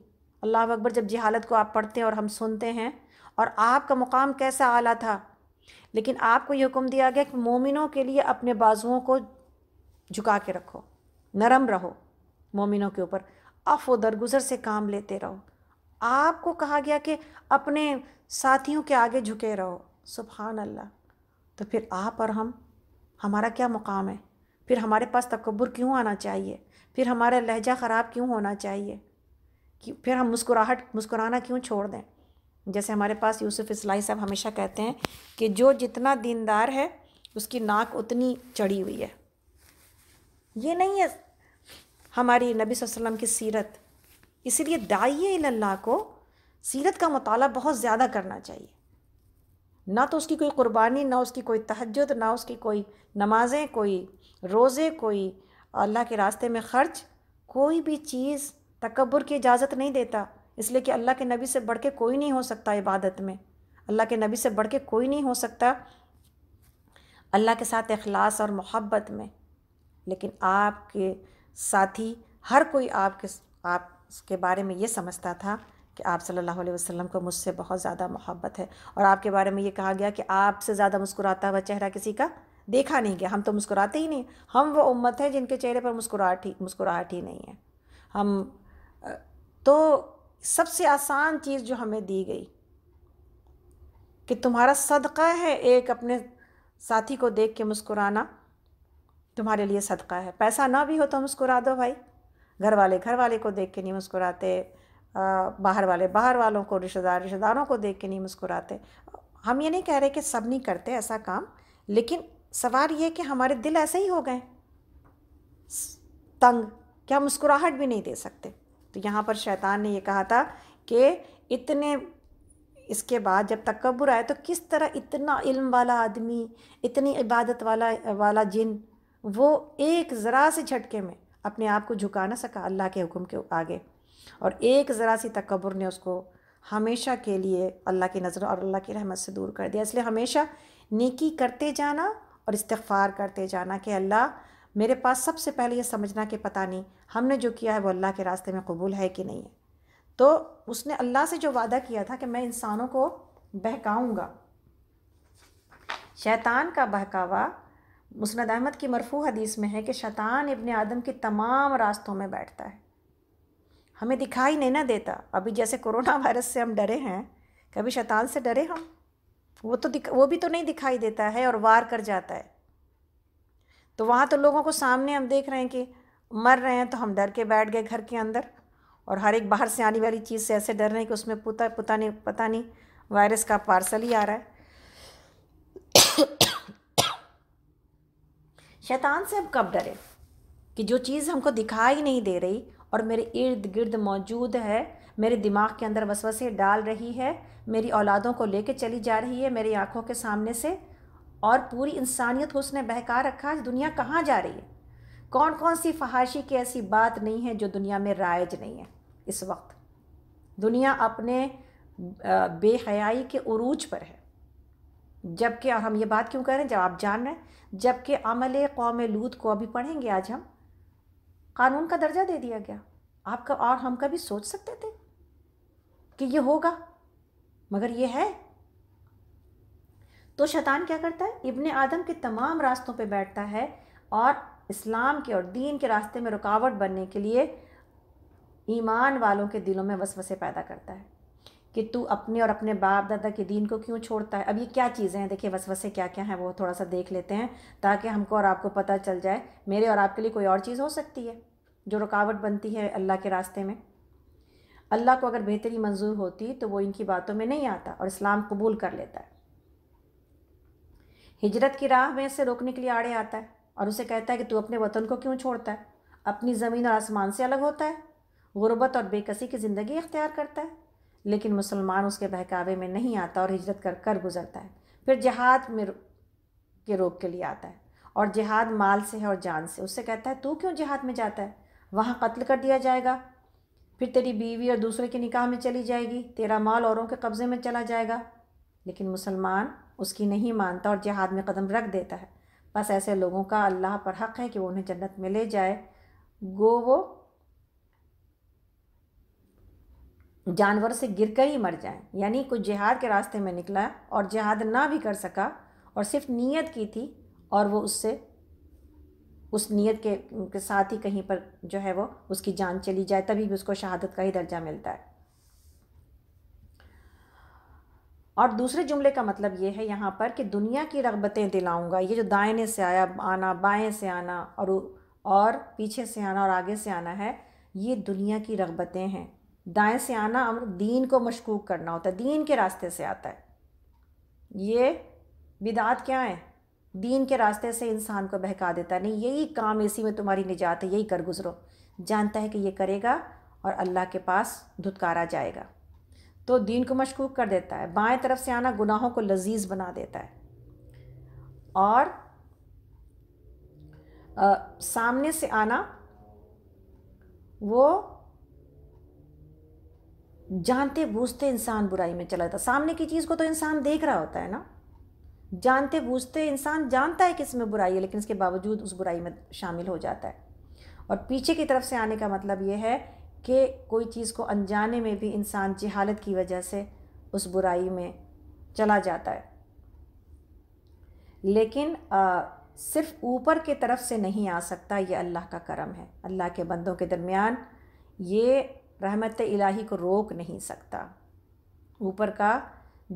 अल्लाह अकबर जब जहालत को आप पढ़ते हैं और हम सुनते हैं और आपका मुकाम कैसा आला था लेकिन आपको ये हुक्म दिया गया कि मोमिनों के लिए अपने बाजुओं को झुका के रखो नरम रहो मोमिनों के ऊपर अफ दरगुजर से काम लेते रहो आपको कहा गया कि अपने साथियों के आगे झुके रहो सुबहान अल्लाह तो फिर आप और हम हमारा क्या मुकाम है फिर हमारे पास तकबर क्यों आना चाहिए फिर हमारा लहजा ख़राब क्यों होना चाहिए कि फिर हम मुस्कुराहट मुस्कुराना क्यों छोड़ दें जैसे हमारे पास यूसुफ इसलाई साहब हमेशा कहते हैं कि जो जितना दीनदार है उसकी नाक उतनी चढ़ी हुई है ये नहीं है हमारी नबी वसल्लम की सीरत इसलिए दाइए अल्लाह को सीरत का मताल बहुत ज़्यादा करना चाहिए ना तो उसकी कोई कुर्बानी ना उसकी कोई तहजद ना उसकी कोई नमाज़ें कोई रोज़े कोई अल्लाह के रास्ते में ख़र्च कोई भी चीज़ तकबर की इजाज़त नहीं देता इसलिए कि अल्लाह के नबी से बढ़ के कोई नहीं हो सकता इबादत में अल्लाह के नबी से बढ़ के कोई नहीं हो सकता अल्लाह के साथ अखलास और मोहब्बत में लेकिन आपके साथी हर कोई आपके आप उसके बारे में ये समझता था कि आप सल्लल्लाहु अलैहि वसल्लम को मुझसे बहुत ज़्यादा मोहब्बत है और आपके बारे में ये कहा गया कि आपसे ज़्यादा मुस्कुराता हुआ चेहरा किसी का देखा नहीं गया हम तो मुस्कुराते ही नहीं हम वो उम्मत है जिनके चेहरे पर मुस्कुराहट ही मुस्कुराहट ही नहीं है हम तो सबसे आसान चीज़ जो हमें दी गई कि तुम्हारा सदका है एक अपने साथी को देख के मुस्कुराना तुम्हारे लिए सदका है पैसा ना भी हो तो मुस्कुरा दो भाई घर वाले घर वाले को देख के नहीं मुस्कुराते बाहर वाले बाहर वालों को रिश्तेदार रिश्तेदारों को देख के नहीं मुस्कुराते हम ये नहीं कह रहे कि सब नहीं करते ऐसा काम लेकिन सवाल ये कि हमारे दिल ऐसे ही हो गए तंग क्या हम मुस्कुराहट भी नहीं दे सकते तो यहाँ पर शैतान ने ये कहा था कि इतने इसके बाद जब तकबर आए तो किस तरह इतना इल्म वाला आदमी इतनी इबादत वाला वाला जिन वो एक ज़रा से झटके में अपने आप को झुका ना सका अल्लाह के हुक्म के आगे और एक ज़रा सी तकबर ने उसको हमेशा के लिए अल्लाह की नज़र और अल्लाह की रहमत से दूर कर दिया इसलिए हमेशा नेकी करते जाना और इस्तफ़ार करते जाना कि अल्लाह मेरे पास सबसे पहले ये समझना कि पता नहीं हमने जो किया है वो अल्लाह के रास्ते में कबूल है कि नहीं है तो उसने अल्लाह से जो वादा किया था कि मैं इंसानों को बहकाऊँगा शैतान का बहकावा मुसनद अहमद की मरफू हदीस में है कि शैतान इबन आदम के तमाम रास्तों में बैठता है हमें दिखाई नहीं ना देता अभी जैसे कोरोना वायरस से हम डरे हैं कभी शैतान से डरे हम वो तो दिख वो भी तो नहीं दिखाई देता है और वार कर जाता है तो वहाँ तो लोगों को सामने हम देख रहे हैं कि मर रहे हैं तो हम डर के बैठ गए घर के अंदर और हर एक बाहर से आने वाली चीज़ से ऐसे डर रहे हैं कि उसमें पुता पुता नहीं पता नहीं वायरस का पार्सल ही आ रहा है शैतान से अब कब डरें कि जो चीज़ हमको दिखाई नहीं दे रही और मेरे इर्द गिर्द मौजूद है मेरे दिमाग के अंदर वसवसे डाल रही है मेरी औलादों को लेके चली जा रही है मेरी आँखों के सामने से और पूरी इंसानियत को उसने बहका रखा है दुनिया कहाँ जा रही है कौन कौन सी फहाशी की ऐसी बात नहीं है जो दुनिया में राइज नहीं है इस वक्त दुनिया अपने बेहयाई के उरूज पर है जबकि हम ये बात क्यों रहे हैं जब आप जान रहे हैं जबकि अमल कौम लूत को अभी पढ़ेंगे आज हम कानून का दर्जा दे दिया गया आपका और हम कभी सोच सकते थे कि ये होगा मगर ये है तो शैतान क्या करता है इब्ने आदम के तमाम रास्तों पे बैठता है और इस्लाम के और दीन के रास्ते में रुकावट बनने के लिए ईमान वालों के दिलों में वसवसे पैदा करता है कि तू अपने और अपने बाप दादा के दीन को क्यों छोड़ता है अब ये क्या चीज़ें हैं देखिए वसवसे क्या क्या हैं वो थोड़ा सा देख लेते हैं ताकि हमको और आपको पता चल जाए मेरे और आपके लिए कोई और चीज़ हो सकती है जो रुकावट बनती है अल्लाह के रास्ते में अल्लाह को अगर बेहतरी मंजूर होती तो वो इनकी बातों में नहीं आता और इस्लाम कबूल कर लेता है हिजरत की राह में से रोकने के लिए आड़े आता है और उसे कहता है कि तू अपने वतन को क्यों छोड़ता है अपनी ज़मीन और आसमान से अलग होता है गुरबत और बेकसी की ज़िंदगी इख्तियार करता है लेकिन मुसलमान उसके बहकावे में नहीं आता और हिजरत कर कर गुजरता है फिर जहाद में के रोक के लिए आता है और जहाद माल से है और जान से उससे कहता है तू क्यों जहाद में जाता है वहाँ कत्ल कर दिया जाएगा फिर तेरी बीवी और दूसरे के निकाह में चली जाएगी तेरा माल औरों के कब्ज़े में चला जाएगा लेकिन मुसलमान उसकी नहीं मानता और जिहाद में कदम रख देता है बस ऐसे लोगों का अल्लाह पर हक़ है कि वो उन्हें जन्नत में ले जाए गो वो जानवर से गिर कर ही मर जाए यानी कुछ जिहाद के रास्ते में निकला और जिहाद ना भी कर सका और सिर्फ नीयत की थी और वो उससे उस नीयत के, साथ ही कहीं पर जो है वो उसकी जान चली जाए तभी भी उसको शहादत का ही दर्जा मिलता है और दूसरे जुमले का मतलब ये है यहाँ पर कि दुनिया की रगबतें दिलाऊंगा ये जो दाएने से आया आना बाएं से आना और और पीछे से आना और आगे से आना है ये दुनिया की रगबतें हैं दाएं से आना अमर दीन को मशकूक करना होता है दीन के रास्ते से आता है ये बिदात क्या है दीन के रास्ते से इंसान को बहका देता है नहीं यही काम इसी में तुम्हारी निजात है यही कर गुजरो जानता है कि ये करेगा और अल्लाह के पास धुतकारा जाएगा तो दीन को मशकूक कर देता है बाएं तरफ से आना गुनाहों को लजीज बना देता है और आ, सामने से आना वो जानते बूझते इंसान बुराई में चला जाता सामने की चीज़ को तो इंसान देख रहा होता है ना जानते बूझते इंसान जानता है कि इसमें बुराई है लेकिन इसके बावजूद उस बुराई में शामिल हो जाता है और पीछे की तरफ से आने का मतलब ये है कि कोई चीज़ को अनजाने में भी इंसान जहालत की वजह से उस बुराई में चला जाता है लेकिन आ, सिर्फ ऊपर के तरफ से नहीं आ सकता ये अल्लाह का करम है अल्लाह के बंदों के दरमियान ये रहमत इलाही को रोक नहीं सकता ऊपर का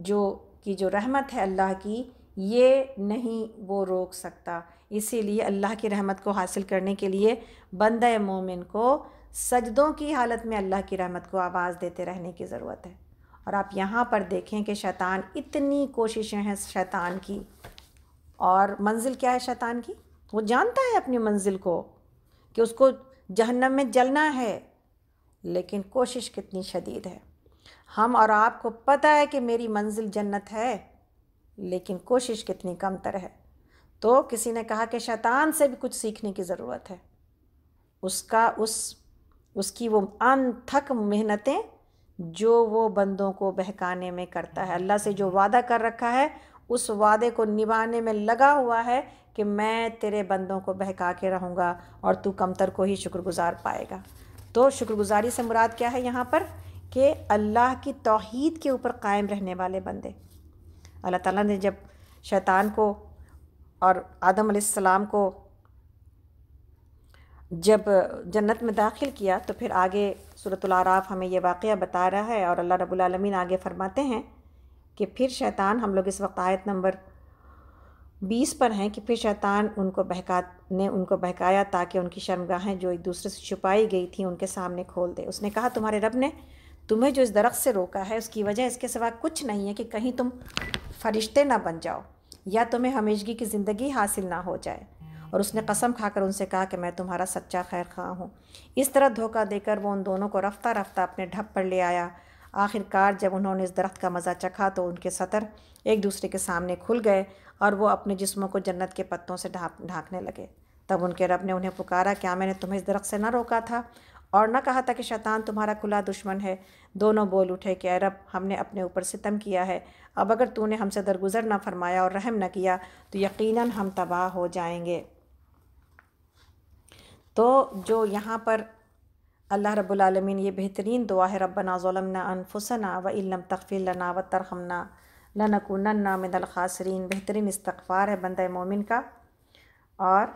जो कि जो रहमत है अल्लाह की ये नहीं वो रोक सकता इसीलिए अल्लाह की रहमत को हासिल करने के लिए बंद मोमिन को सजदों की हालत में अल्लाह की रहमत को आवाज़ देते रहने की ज़रूरत है और आप यहाँ पर देखें कि शैतान इतनी कोशिशें हैं शैतान की और मंजिल क्या है शैतान की वो जानता है अपनी मंजिल को कि उसको जहन्नम में जलना है लेकिन कोशिश कितनी शदीद है हम और आपको पता है कि मेरी मंजिल जन्नत है लेकिन कोशिश कितनी कमतर है तो किसी ने कहा कि शैतान से भी कुछ सीखने की ज़रूरत है उसका उस उसकी वो अनथक मेहनतें जो वो बंदों को बहकाने में करता है अल्लाह से जो वादा कर रखा है उस वादे को निभाने में लगा हुआ है कि मैं तेरे बंदों को बहका के रहूँगा और तू कमतर को ही शुक्रगुजार पाएगा तो शुक्रगुजारी से मुराद क्या है यहाँ पर कि अल्लाह की तोहद के ऊपर कायम रहने वाले बंदे अल्लाह ताला ने जब शैतान को और आदम सलाम को जब जन्नत में दाखिल किया तो फिर आगे सूरतलाराफ़ हमें यह वाक़ बता रहा है और अल्लाह रबालमीन आगे फ़रमाते हैं कि फिर शैतान हम लोग इस वक्त आयत नंबर बीस पर हैं कि फिर शैतान उनको बहका ने उनको बहकाया ताकि उनकी शर्मगाहें जो एक दूसरे से छुपाई गई थी उनके सामने खोल दे उसने कहा तुम्हारे रब ने तुम्हें जो इस दरख्त से रोका है उसकी वजह इसके सिवा कुछ नहीं है कि कहीं तुम फरिश्ते ना बन जाओ या तुम्हें हमेशगी की ज़िंदगी हासिल ना हो जाए और उसने कसम खाकर उनसे कहा कि मैं तुम्हारा सच्चा खैर खां हूँ इस तरह धोखा देकर वो उन दोनों को रफ्ता रफ्ता अपने ढप पर ले आया आखिरकार जब उन्होंने इस दरख्त का मज़ा चखा तो उनके सतर एक दूसरे के सामने खुल गए और वो अपने जिस्मों को जन्नत के पत्तों से ढाँक ढाँकने लगे तब उनके रब ने उन्हें पुकारा क्या मैंने तुम्हें इस दरख्त से ना रोका था और न कहा था कि शैतान तुम्हारा खुला दुश्मन है दोनों बोल उठे कि अरब हमने अपने ऊपर सितम किया है अब अगर तूने हमसे दरगुजर ना फरमाया और रहम ना किया तो यकीनन हम तबाह हो जाएंगे तो जो यहाँ पर अल्लाह रब्लमिन ये बेहतरीन दुआ है रबना ज़ोलमना अनफुसना व इलम तकफ़ील लना व तरहमना लनकुन्ना मिनलखासरीन बेहतरीन इस्तफ़ार है बंद मोमिन का और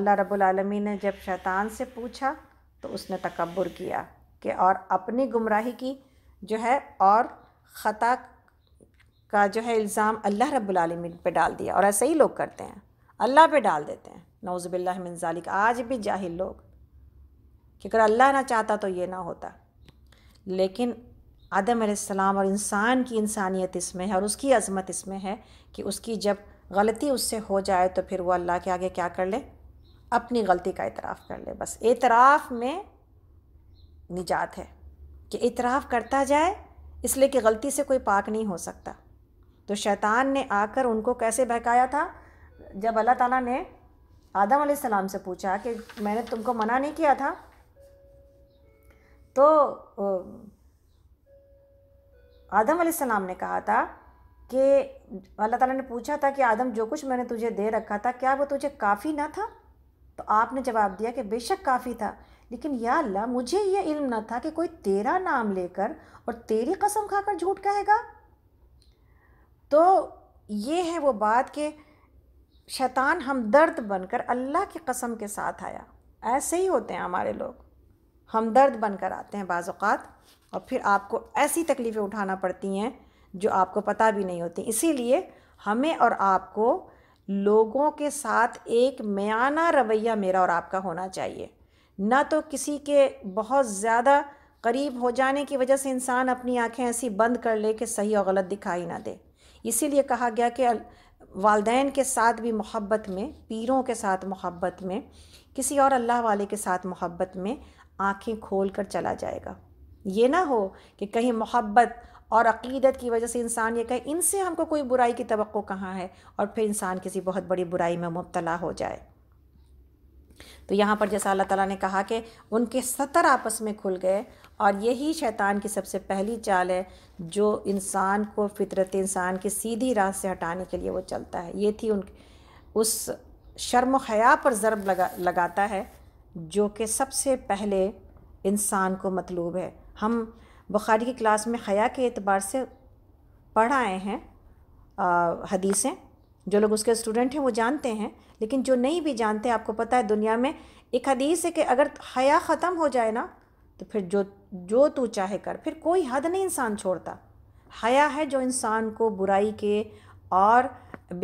अल्लाह रब्लमिन ने जब शैतान से पूछा तो उसने तकबर किया कि और अपनी गुमराही की जो है और ख़ता का जो है इल्ज़ाम अल्लाह रब्लमिन पे डाल दिया और ऐसे ही लोग करते हैं अल्लाह पे डाल देते हैं नौज़बिल्लाजालिक आज भी जाहिल लोग कि अगर अल्लाह ना चाहता तो ये ना होता लेकिन आदम सलाम और इंसान की इंसानियत इसमें है और उसकी अज़मत इसमें है कि उसकी जब गलती उससे हो जाए तो फिर वो अल्लाह के आगे क्या कर ले अपनी गलती का इतराफ़ कर ले बस एतराफ़ में निजात है कि इतराफ़ करता जाए इसलिए कि गलती से कोई पाक नहीं हो सकता तो शैतान ने आकर उनको कैसे बहकाया था जब अल्लाह ताला ने आदम सलाम से पूछा कि मैंने तुमको मना नहीं किया था तो आदम सलाम ने कहा था कि अल्लाह ताला ने पूछा था कि आदम जो कुछ मैंने तुझे दे रखा था क्या वो तुझे काफ़ी ना था तो आपने जवाब दिया कि बेशक काफ़ी था लेकिन या अल्लाह मुझे यह इल्म ना था कि कोई तेरा नाम लेकर और तेरी कसम खाकर झूठ कहेगा तो ये है वो बात कि शैतान हमदर्द बनकर अल्लाह की कसम के साथ आया ऐसे ही होते हैं हमारे लोग हमदर्द बनकर आते हैं बाज़ात और फिर आपको ऐसी तकलीफ़ें उठाना पड़ती हैं जो आपको पता भी नहीं होती इसीलिए हमें और आपको लोगों के साथ एक मयाना रवैया मेरा और आपका होना चाहिए ना तो किसी के बहुत ज़्यादा करीब हो जाने की वजह से इंसान अपनी आंखें ऐसी बंद कर ले कि सही और गलत दिखाई ना दे इसीलिए कहा गया कि वालदेन के साथ भी मोहब्बत में पीरों के साथ मोहब्बत में किसी और अल्लाह वाले के साथ मोहब्बत में आंखें खोल कर चला जाएगा ये ना हो कि कहीं मोहब्बत और अकीदत की वजह से इंसान ये कहे इनसे हमको कोई बुराई की तो कहाँ है और फिर इंसान किसी बहुत बड़ी बुराई में मुबतला हो जाए तो यहाँ पर जैसा अल्लाह ताला ने कहा कि उनके सतर आपस में खुल गए और यही शैतान की सबसे पहली चाल है जो इंसान को फितरत इंसान की सीधी राह से हटाने के लिए वो चलता है ये थी उन उस शर्म हया पर ज़रब लगा लगाता है जो कि सबसे पहले इंसान को मतलूब है हम बुखारी की क्लास में हया के अतबार से पढ़ आए हैं हदीसें जो लोग उसके स्टूडेंट हैं वो जानते हैं लेकिन जो नहीं भी जानते आपको पता है दुनिया में एक हदीस है कि अगर हया ख़त्म हो जाए ना तो फिर जो जो तू चाहे कर फिर कोई हद नहीं इंसान छोड़ता हया है जो इंसान को बुराई के और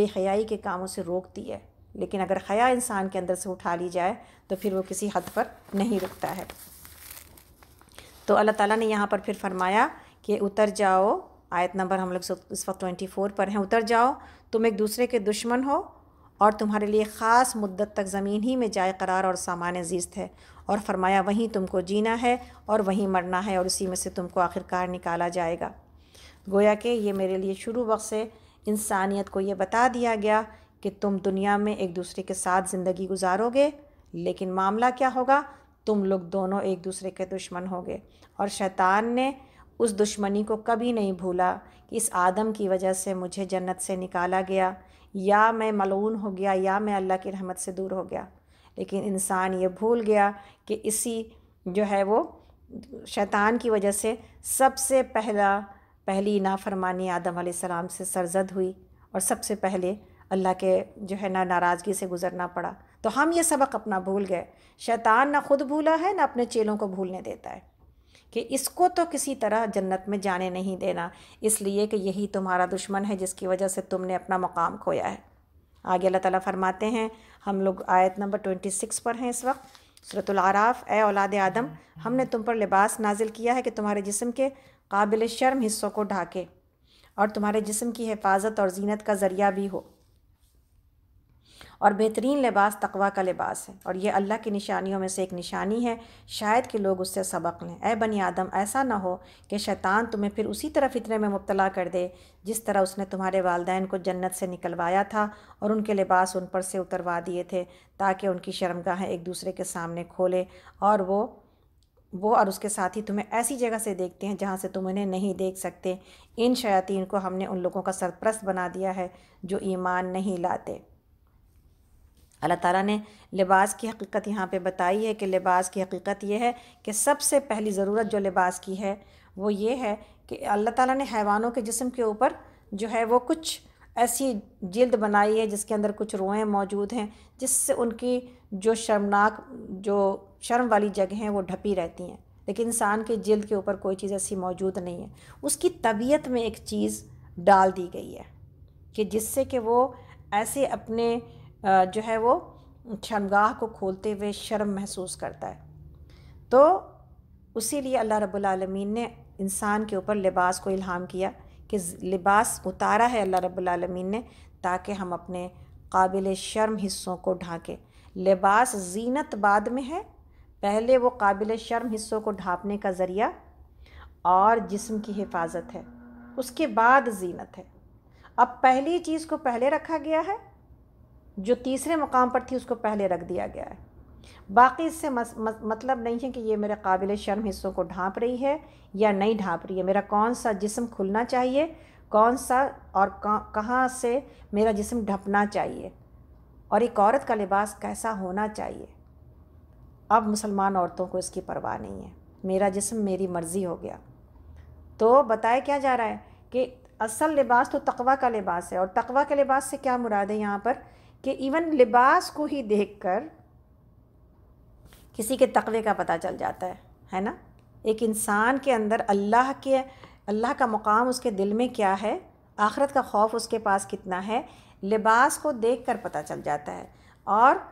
बेहयाई के कामों से रोकती है लेकिन अगर हया इंसान के अंदर से उठा ली जाए तो फिर वो किसी हद पर नहीं रुकता है तो अल्लाह ताला ने यहाँ पर फिर फरमाया कि उतर जाओ आयत नंबर हम लोग इस वक्त ट्वेंटी फोर पर हैं उतर जाओ तुम एक दूसरे के दुश्मन हो और तुम्हारे लिए ख़ास मुद्दत तक ज़मीन ही में जाए करार और सामान जिस्त है और फरमाया वहीं तुमको जीना है और वहीं मरना है और उसी में से तुमको आखिरकार निकाला जाएगा गोया कि ये मेरे लिए शुरू वक्त से इंसानियत को ये बता दिया गया कि तुम दुनिया में एक दूसरे के साथ ज़िंदगी गुजारोगे लेकिन मामला क्या होगा तुम लोग दोनों एक दूसरे के दुश्मन होगे और शैतान ने उस दुश्मनी को कभी नहीं भूला कि इस आदम की वजह से मुझे जन्नत से निकाला गया या मैं मलून हो गया या मैं अल्लाह की रहमत से दूर हो गया लेकिन इंसान ये भूल गया कि इसी जो है वो शैतान की वजह से सबसे पहला पहली नाफरमानी आदम सलाम से सरजद हुई और सबसे पहले अल्लाह के जो है ना नाराज़गी से गुज़रना पड़ा तो हम ये सबक अपना भूल गए शैतान ना खुद भूला है ना अपने चेलों को भूलने देता है कि इसको तो किसी तरह जन्नत में जाने नहीं देना इसलिए कि यही तुम्हारा दुश्मन है जिसकी वजह से तुमने अपना मकाम खोया है आगे अल्लाह ताला फरमाते हैं हम लोग आयत नंबर ट्वेंटी सिक्स पर हैं इस वक्त सूरतलाराफ़ ए औलाद आदम हमने तुम पर लिबास नाजिल किया है कि तुम्हारे जिस्म के काबिल शर्म हिस्सों को ढाके और तुम्हारे जिस्म की हिफाजत और जीनत का ज़रिया भी हो और बेहतरीन लिबास तकवा का लिबास है और यह अल्लाह की निशानियों में से एक निशानी है शायद कि लोग उससे सबक लें ए बनी आदम ऐसा ना हो कि शैतान तुम्हें फिर उसी तरह फितने में मुबतला कर दे जिस तरह उसने तुम्हारे वालदेन को जन्नत से निकलवाया था और उनके लिबास उन पर से उतरवा दिए थे ताकि उनकी शर्मगाहें एक दूसरे के सामने खोले और वो वो और उसके साथ ही तुम्हें ऐसी जगह से देखते हैं जहाँ से तुम उन्हें नहीं देख सकते इन शयातीन को हमने उन लोगों का सरप्रस्त बना दिया है जो ईमान नहीं लाते अल्लाह ताला ने लिबास की हकीकत यहाँ पे बताई है कि लिबास की हकीकत यह है कि सबसे पहली ज़रूरत जो लिबास की है वो ये है कि अल्लाह ताला ने हैवानों के जिस्म के ऊपर जो है वो कुछ ऐसी जल्द बनाई है जिसके अंदर कुछ रोएँ मौजूद हैं जिससे उनकी जो शर्मनाक जो शर्म वाली जगह हैं वो ढपी रहती हैं लेकिन इंसान के जल्द के ऊपर कोई चीज़ ऐसी मौजूद नहीं है उसकी तबीयत में एक चीज़ डाल दी गई है कि जिससे कि वो ऐसे अपने जो है वो शर्मगाह को खोलते हुए शर्म महसूस करता है तो उसी लिए अल्लाह रब्लमीन ने इंसान के ऊपर लिबास को इल्हाम किया कि लिबास उतारा है अल्लाह रब्लमीन ने ताकि हम अपने काबिल शर्म हिस्सों को ढाँकें लिबास जीनत बाद में है पहले वो काबिल शर्म हिस्सों को ढाँपने का ज़रिया और जिस्म की हिफाजत है उसके बाद जीनत है अब पहली चीज़ को पहले रखा गया है जो तीसरे मुकाम पर थी उसको पहले रख दिया गया है बाकी इससे मतलब नहीं है कि ये मेरे काबिल शर्म हिस्सों को ढांप रही है या नहीं ढांप रही है मेरा कौन सा जिसम खुलना चाहिए कौन सा और कहाँ से मेरा जिसम ढपना चाहिए और एक औरत का लिबास कैसा होना चाहिए अब मुसलमान औरतों को इसकी परवाह नहीं है मेरा जिसम मेरी मर्ज़ी हो गया तो बताया क्या जा रहा है कि असल लिबास तो तकवा का लिबास है और तकवा के लिबास से क्या मुराद है यहाँ पर कि इवन लिबास को ही देखकर किसी के तकवे का पता चल जाता है है ना एक इंसान के अंदर अल्लाह के अल्लाह का मुकाम उसके दिल में क्या है आखरत का खौफ उसके पास कितना है लिबास को देख कर पता चल जाता है और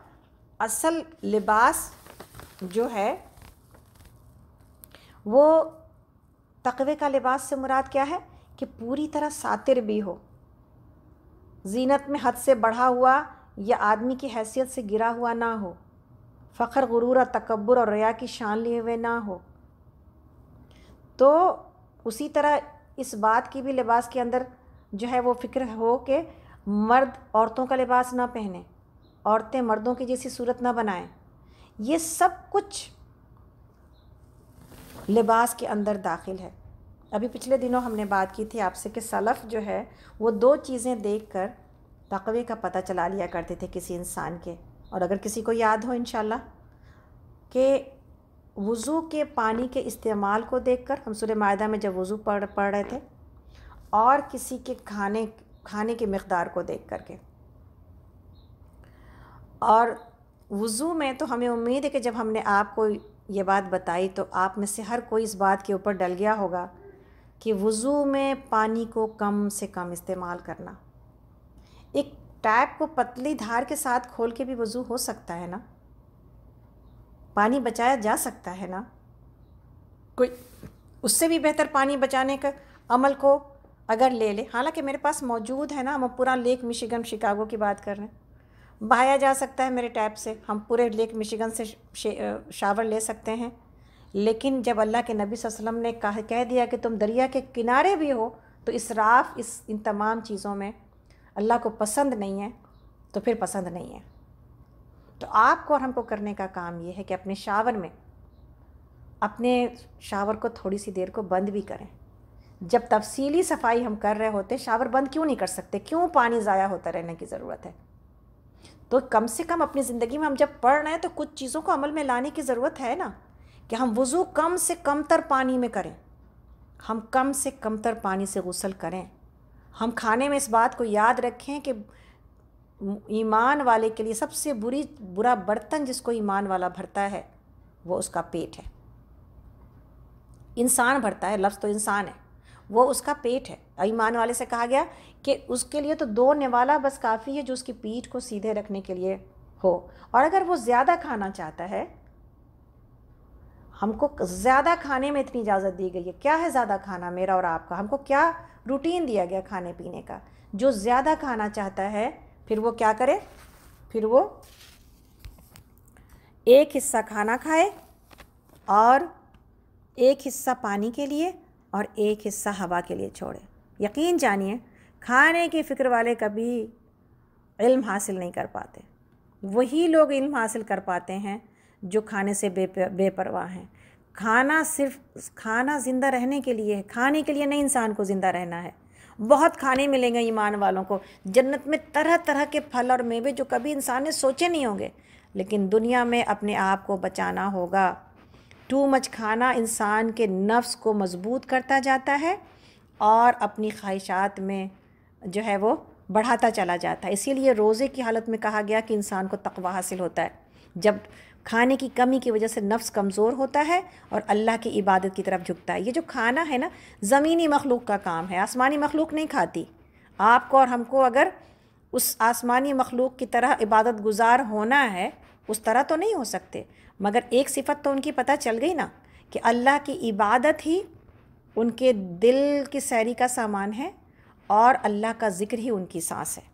असल लिबास जो है वो तकवे का लिबास से मुराद क्या है कि पूरी तरह सातिर भी हो जीनत में हद से बढ़ा हुआ या आदमी की हैसियत से गिरा हुआ ना हो फ़ख्र गुरूर और तकबर और रया की शान लिए हुए ना हो तो उसी तरह इस बात की भी लिबास के अंदर जो है वो फ़िक्र हो कि मर्द औरतों का लिबास ना पहने औरतें मर्दों की जैसी सूरत ना बनाएं ये सब कुछ लिबास के अंदर दाखिल है अभी पिछले दिनों हमने बात की थी आपसे कि सलफ़ जो है वो दो चीज़ें देख कर रकबे का पता चला लिया करते थे किसी इंसान के और अगर किसी को याद हो इन कि वज़ू के पानी के इस्तेमाल को देखकर हम सुर मददा में जब वज़ू पढ़ पढ़ रहे थे और किसी के खाने खाने के मकदार को देख कर के और वज़ू में तो हमें उम्मीद है कि जब हमने आपको ये बात बताई तो आप में से हर कोई इस बात के ऊपर डल गया होगा कि वज़ू में पानी को कम से कम इस्तेमाल करना एक टैप को पतली धार के साथ खोल के भी वज़ू हो सकता है ना पानी बचाया जा सकता है ना कोई उससे भी बेहतर पानी बचाने का अमल को अगर ले ले हालांकि मेरे पास मौजूद है ना हम पूरा लेक मिशिगन शिकागो की बात कर रहे हैं बहाया जा सकता है मेरे टैप से हम पूरे लेक मिशिगन से शावर ले सकते हैं लेकिन जब अल्लाह के नबी वसल्लम ने कह कह दिया कि तुम दरिया के किनारे भी हो तो इसराफ इस इन तमाम चीज़ों में अल्लाह को पसंद नहीं है तो फिर पसंद नहीं है तो आपको और हमको करने का काम ये है कि अपने शावर में अपने शावर को थोड़ी सी देर को बंद भी करें जब तफसीली सफाई हम कर रहे होते शावर बंद क्यों नहीं कर सकते क्यों पानी ज़ाया होता रहने की ज़रूरत है तो कम से कम अपनी ज़िंदगी में हम जब पढ़ रहे हैं तो कुछ चीज़ों को अमल में लाने की ज़रूरत है ना कि हम वज़ू कम से कम तर पानी में करें हम कम से कम तर पानी से गसल करें हम खाने में इस बात को याद रखें कि ईमान वाले के लिए सबसे बुरी बुरा बर्तन जिसको ईमान वाला भरता है वो उसका पेट है इंसान भरता है लफ्ज़ तो इंसान है वो उसका पेट है ईमान वाले से कहा गया कि उसके लिए तो दो निवाला बस काफ़ी है जो उसकी पीठ को सीधे रखने के लिए हो और अगर वो ज़्यादा खाना चाहता है हमको ज़्यादा खाने में इतनी इजाज़त दी गई है क्या है ज़्यादा खाना मेरा और आपका हमको क्या रूटीन दिया गया खाने पीने का जो ज़्यादा खाना चाहता है फिर वो क्या करे फिर वो एक हिस्सा खाना खाए और एक हिस्सा पानी के लिए और एक हिस्सा हवा के लिए छोड़े यकीन जानिए खाने की फ़िक्र वाले कभी इल्म हासिल नहीं कर पाते वही लोग इल्म हासिल कर पाते हैं जो खाने से बेपरवाह हैं खाना सिर्फ खाना ज़िंदा रहने के लिए है खाने के लिए नहीं इंसान को ज़िंदा रहना है बहुत खाने मिलेंगे ईमान वालों को जन्नत में तरह तरह के फल और मेवे जो कभी इंसान ने सोचे नहीं होंगे लेकिन दुनिया में अपने आप को बचाना होगा टू मच खाना इंसान के नफ्स को मजबूत करता जाता है और अपनी ख्वाहिशात में जो है वो बढ़ाता चला जाता है इसीलिए रोज़े की हालत में कहा गया कि इंसान को तकवा हासिल होता है जब खाने की कमी की वजह से नफ्स कमज़ोर होता है और अल्लाह की इबादत की तरफ झुकता है ये जो खाना है ना ज़मीनी मखलूक का काम है आसमानी मखलूक नहीं खाती आपको और हमको अगर उस आसमानी मखलूक की तरह इबादत गुजार होना है उस तरह तो नहीं हो सकते मगर एक सिफत तो उनकी पता चल गई ना कि अल्लाह की इबादत ही उनके दिल की सैरी का सामान है और अल्लाह का ज़िक्र ही उनकी सांस है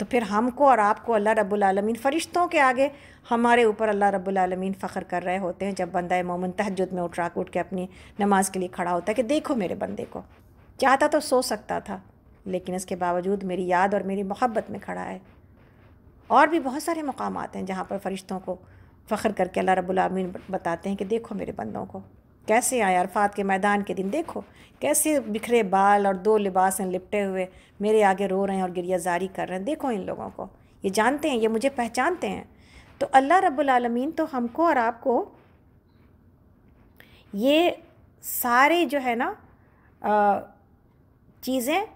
तो फिर हमको और आपको अल्लाह रब्बुलमीन फ़रिश्तों के आगे हमारे ऊपर अल्लाह रब्बुलमीन फ़ख्र कर रहे होते हैं जब बंदा मोमिन तहजद में उठा उठ के अपनी नमाज के लिए खड़ा होता है कि देखो मेरे बंदे को चाहता तो सो सकता था लेकिन इसके बावजूद मेरी याद और मेरी मोहब्बत में खड़ा है और भी बहुत सारे मकाम हैं जहाँ पर फ़रिश्तों को फ़ख्र करके अल्लाह रब्बुलमीन बताते हैं कि देखो मेरे बंदों को कैसे आए अरफात के मैदान के दिन देखो कैसे बिखरे बाल और दो लिबास हैं लिपटे हुए मेरे आगे रो रहे हैं और गिरियाजारी कर रहे हैं देखो इन लोगों को ये जानते हैं ये मुझे पहचानते हैं तो अल्लाह रब्बुल तो हमको और आपको ये सारे जो है ना चीज़ें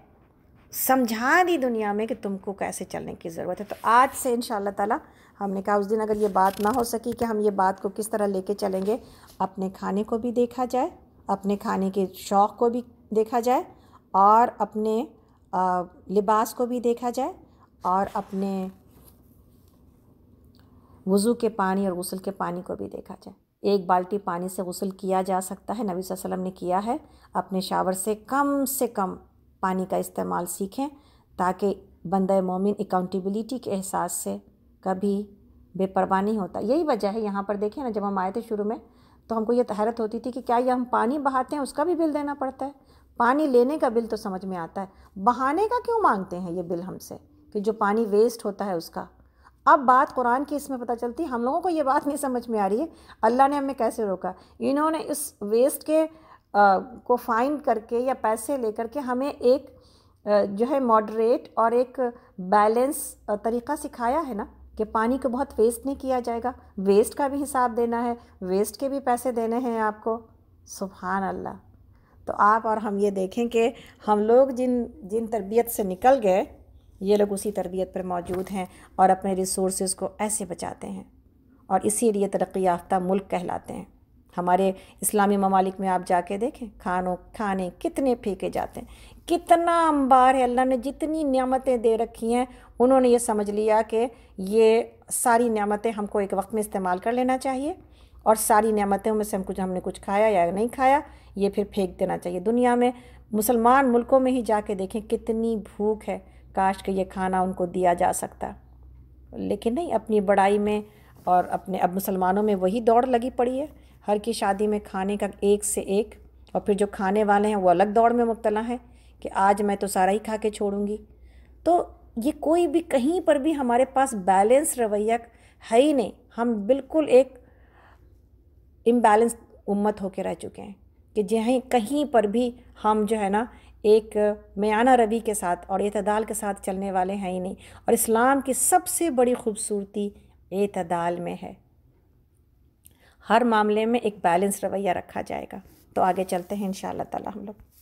समझा दी दुनिया में कि तुमको कैसे चलने की ज़रूरत है तो आज से इन ताला हमने कहा उस दिन अगर ये बात ना हो सकी कि हम ये बात को किस तरह लेके चलेंगे अपने खाने को भी देखा जाए अपने खाने के शौक़ को भी देखा जाए और अपने लिबास को भी देखा जाए और अपने वज़ू के पानी और गसल के पानी को भी देखा जाए एक बाल्टी पानी से गसल किया जा सकता है नबी वसल्लम ने किया है अपने शावर से कम से कम पानी का इस्तेमाल सीखें ताकि बंद मोमिन अकाउंटेबिलिटी के एहसास से कभी बेपरवाह नहीं होता यही वजह है यहाँ पर देखें ना जब हम आए थे शुरू में तो हमको ये तहरत होती थी कि क्या ये हम पानी बहाते हैं उसका भी बिल देना पड़ता है पानी लेने का बिल तो समझ में आता है बहाने का क्यों मांगते हैं ये बिल हमसे कि जो पानी वेस्ट होता है उसका अब बात कुरान की इसमें पता चलती हम लोगों को ये बात नहीं समझ में आ रही है अल्लाह ने हमें कैसे रोका इन्होंने इस वेस्ट के आ, को फाइन करके या पैसे लेकर के हमें एक जो है मॉडरेट और एक बैलेंस तरीका सिखाया है ना कि पानी को बहुत वेस्ट नहीं किया जाएगा वेस्ट का भी हिसाब देना है वेस्ट के भी पैसे देने हैं आपको सुबहान अल्लाह तो आप और हम ये देखें कि हम लोग जिन जिन तरबियत से निकल गए ये लोग उसी तरबियत पर मौजूद हैं और अपने रिसोर्स को ऐसे बचाते हैं और इसीलिए तरक् याफ्ता मुल्क कहलाते हैं हमारे इस्लामी ममालिक में आप जाके देखें खानों खाने कितने फेंके जाते हैं कितना अंबार है अल्लाह ने जितनी नियामतें दे रखी हैं उन्होंने ये समझ लिया कि ये सारी नियामतें हमको एक वक्त में इस्तेमाल कर लेना चाहिए और सारी नियामतें में से हम कुछ हमने कुछ खाया या नहीं खाया ये फिर फेंक देना चाहिए दुनिया में मुसलमान मुल्कों में ही जाके देखें कितनी भूख है काश के ये खाना उनको दिया जा सकता लेकिन नहीं अपनी बड़ाई में और अपने अब मुसलमानों में वही दौड़ लगी पड़ी है हर की शादी में खाने का एक से एक और फिर जो खाने वाले हैं वो अलग दौड़ में मुबतला हैं कि आज मैं तो सारा ही खा के छोड़ूंगी तो ये कोई भी कहीं पर भी हमारे पास बैलेंस रवैया है ही नहीं हम बिल्कुल एक इम्बैलेंस उम्मत होकर रह चुके हैं कि जहीं कहीं पर भी हम जो है ना एक मयाना रवि के साथ और अतदाल के साथ चलने वाले हैं ही नहीं और इस्लाम की सबसे बड़ी खूबसूरती एतदाल में है हर मामले में एक बैलेंस रवैया रखा जाएगा तो आगे चलते हैं इन ताला हम लोग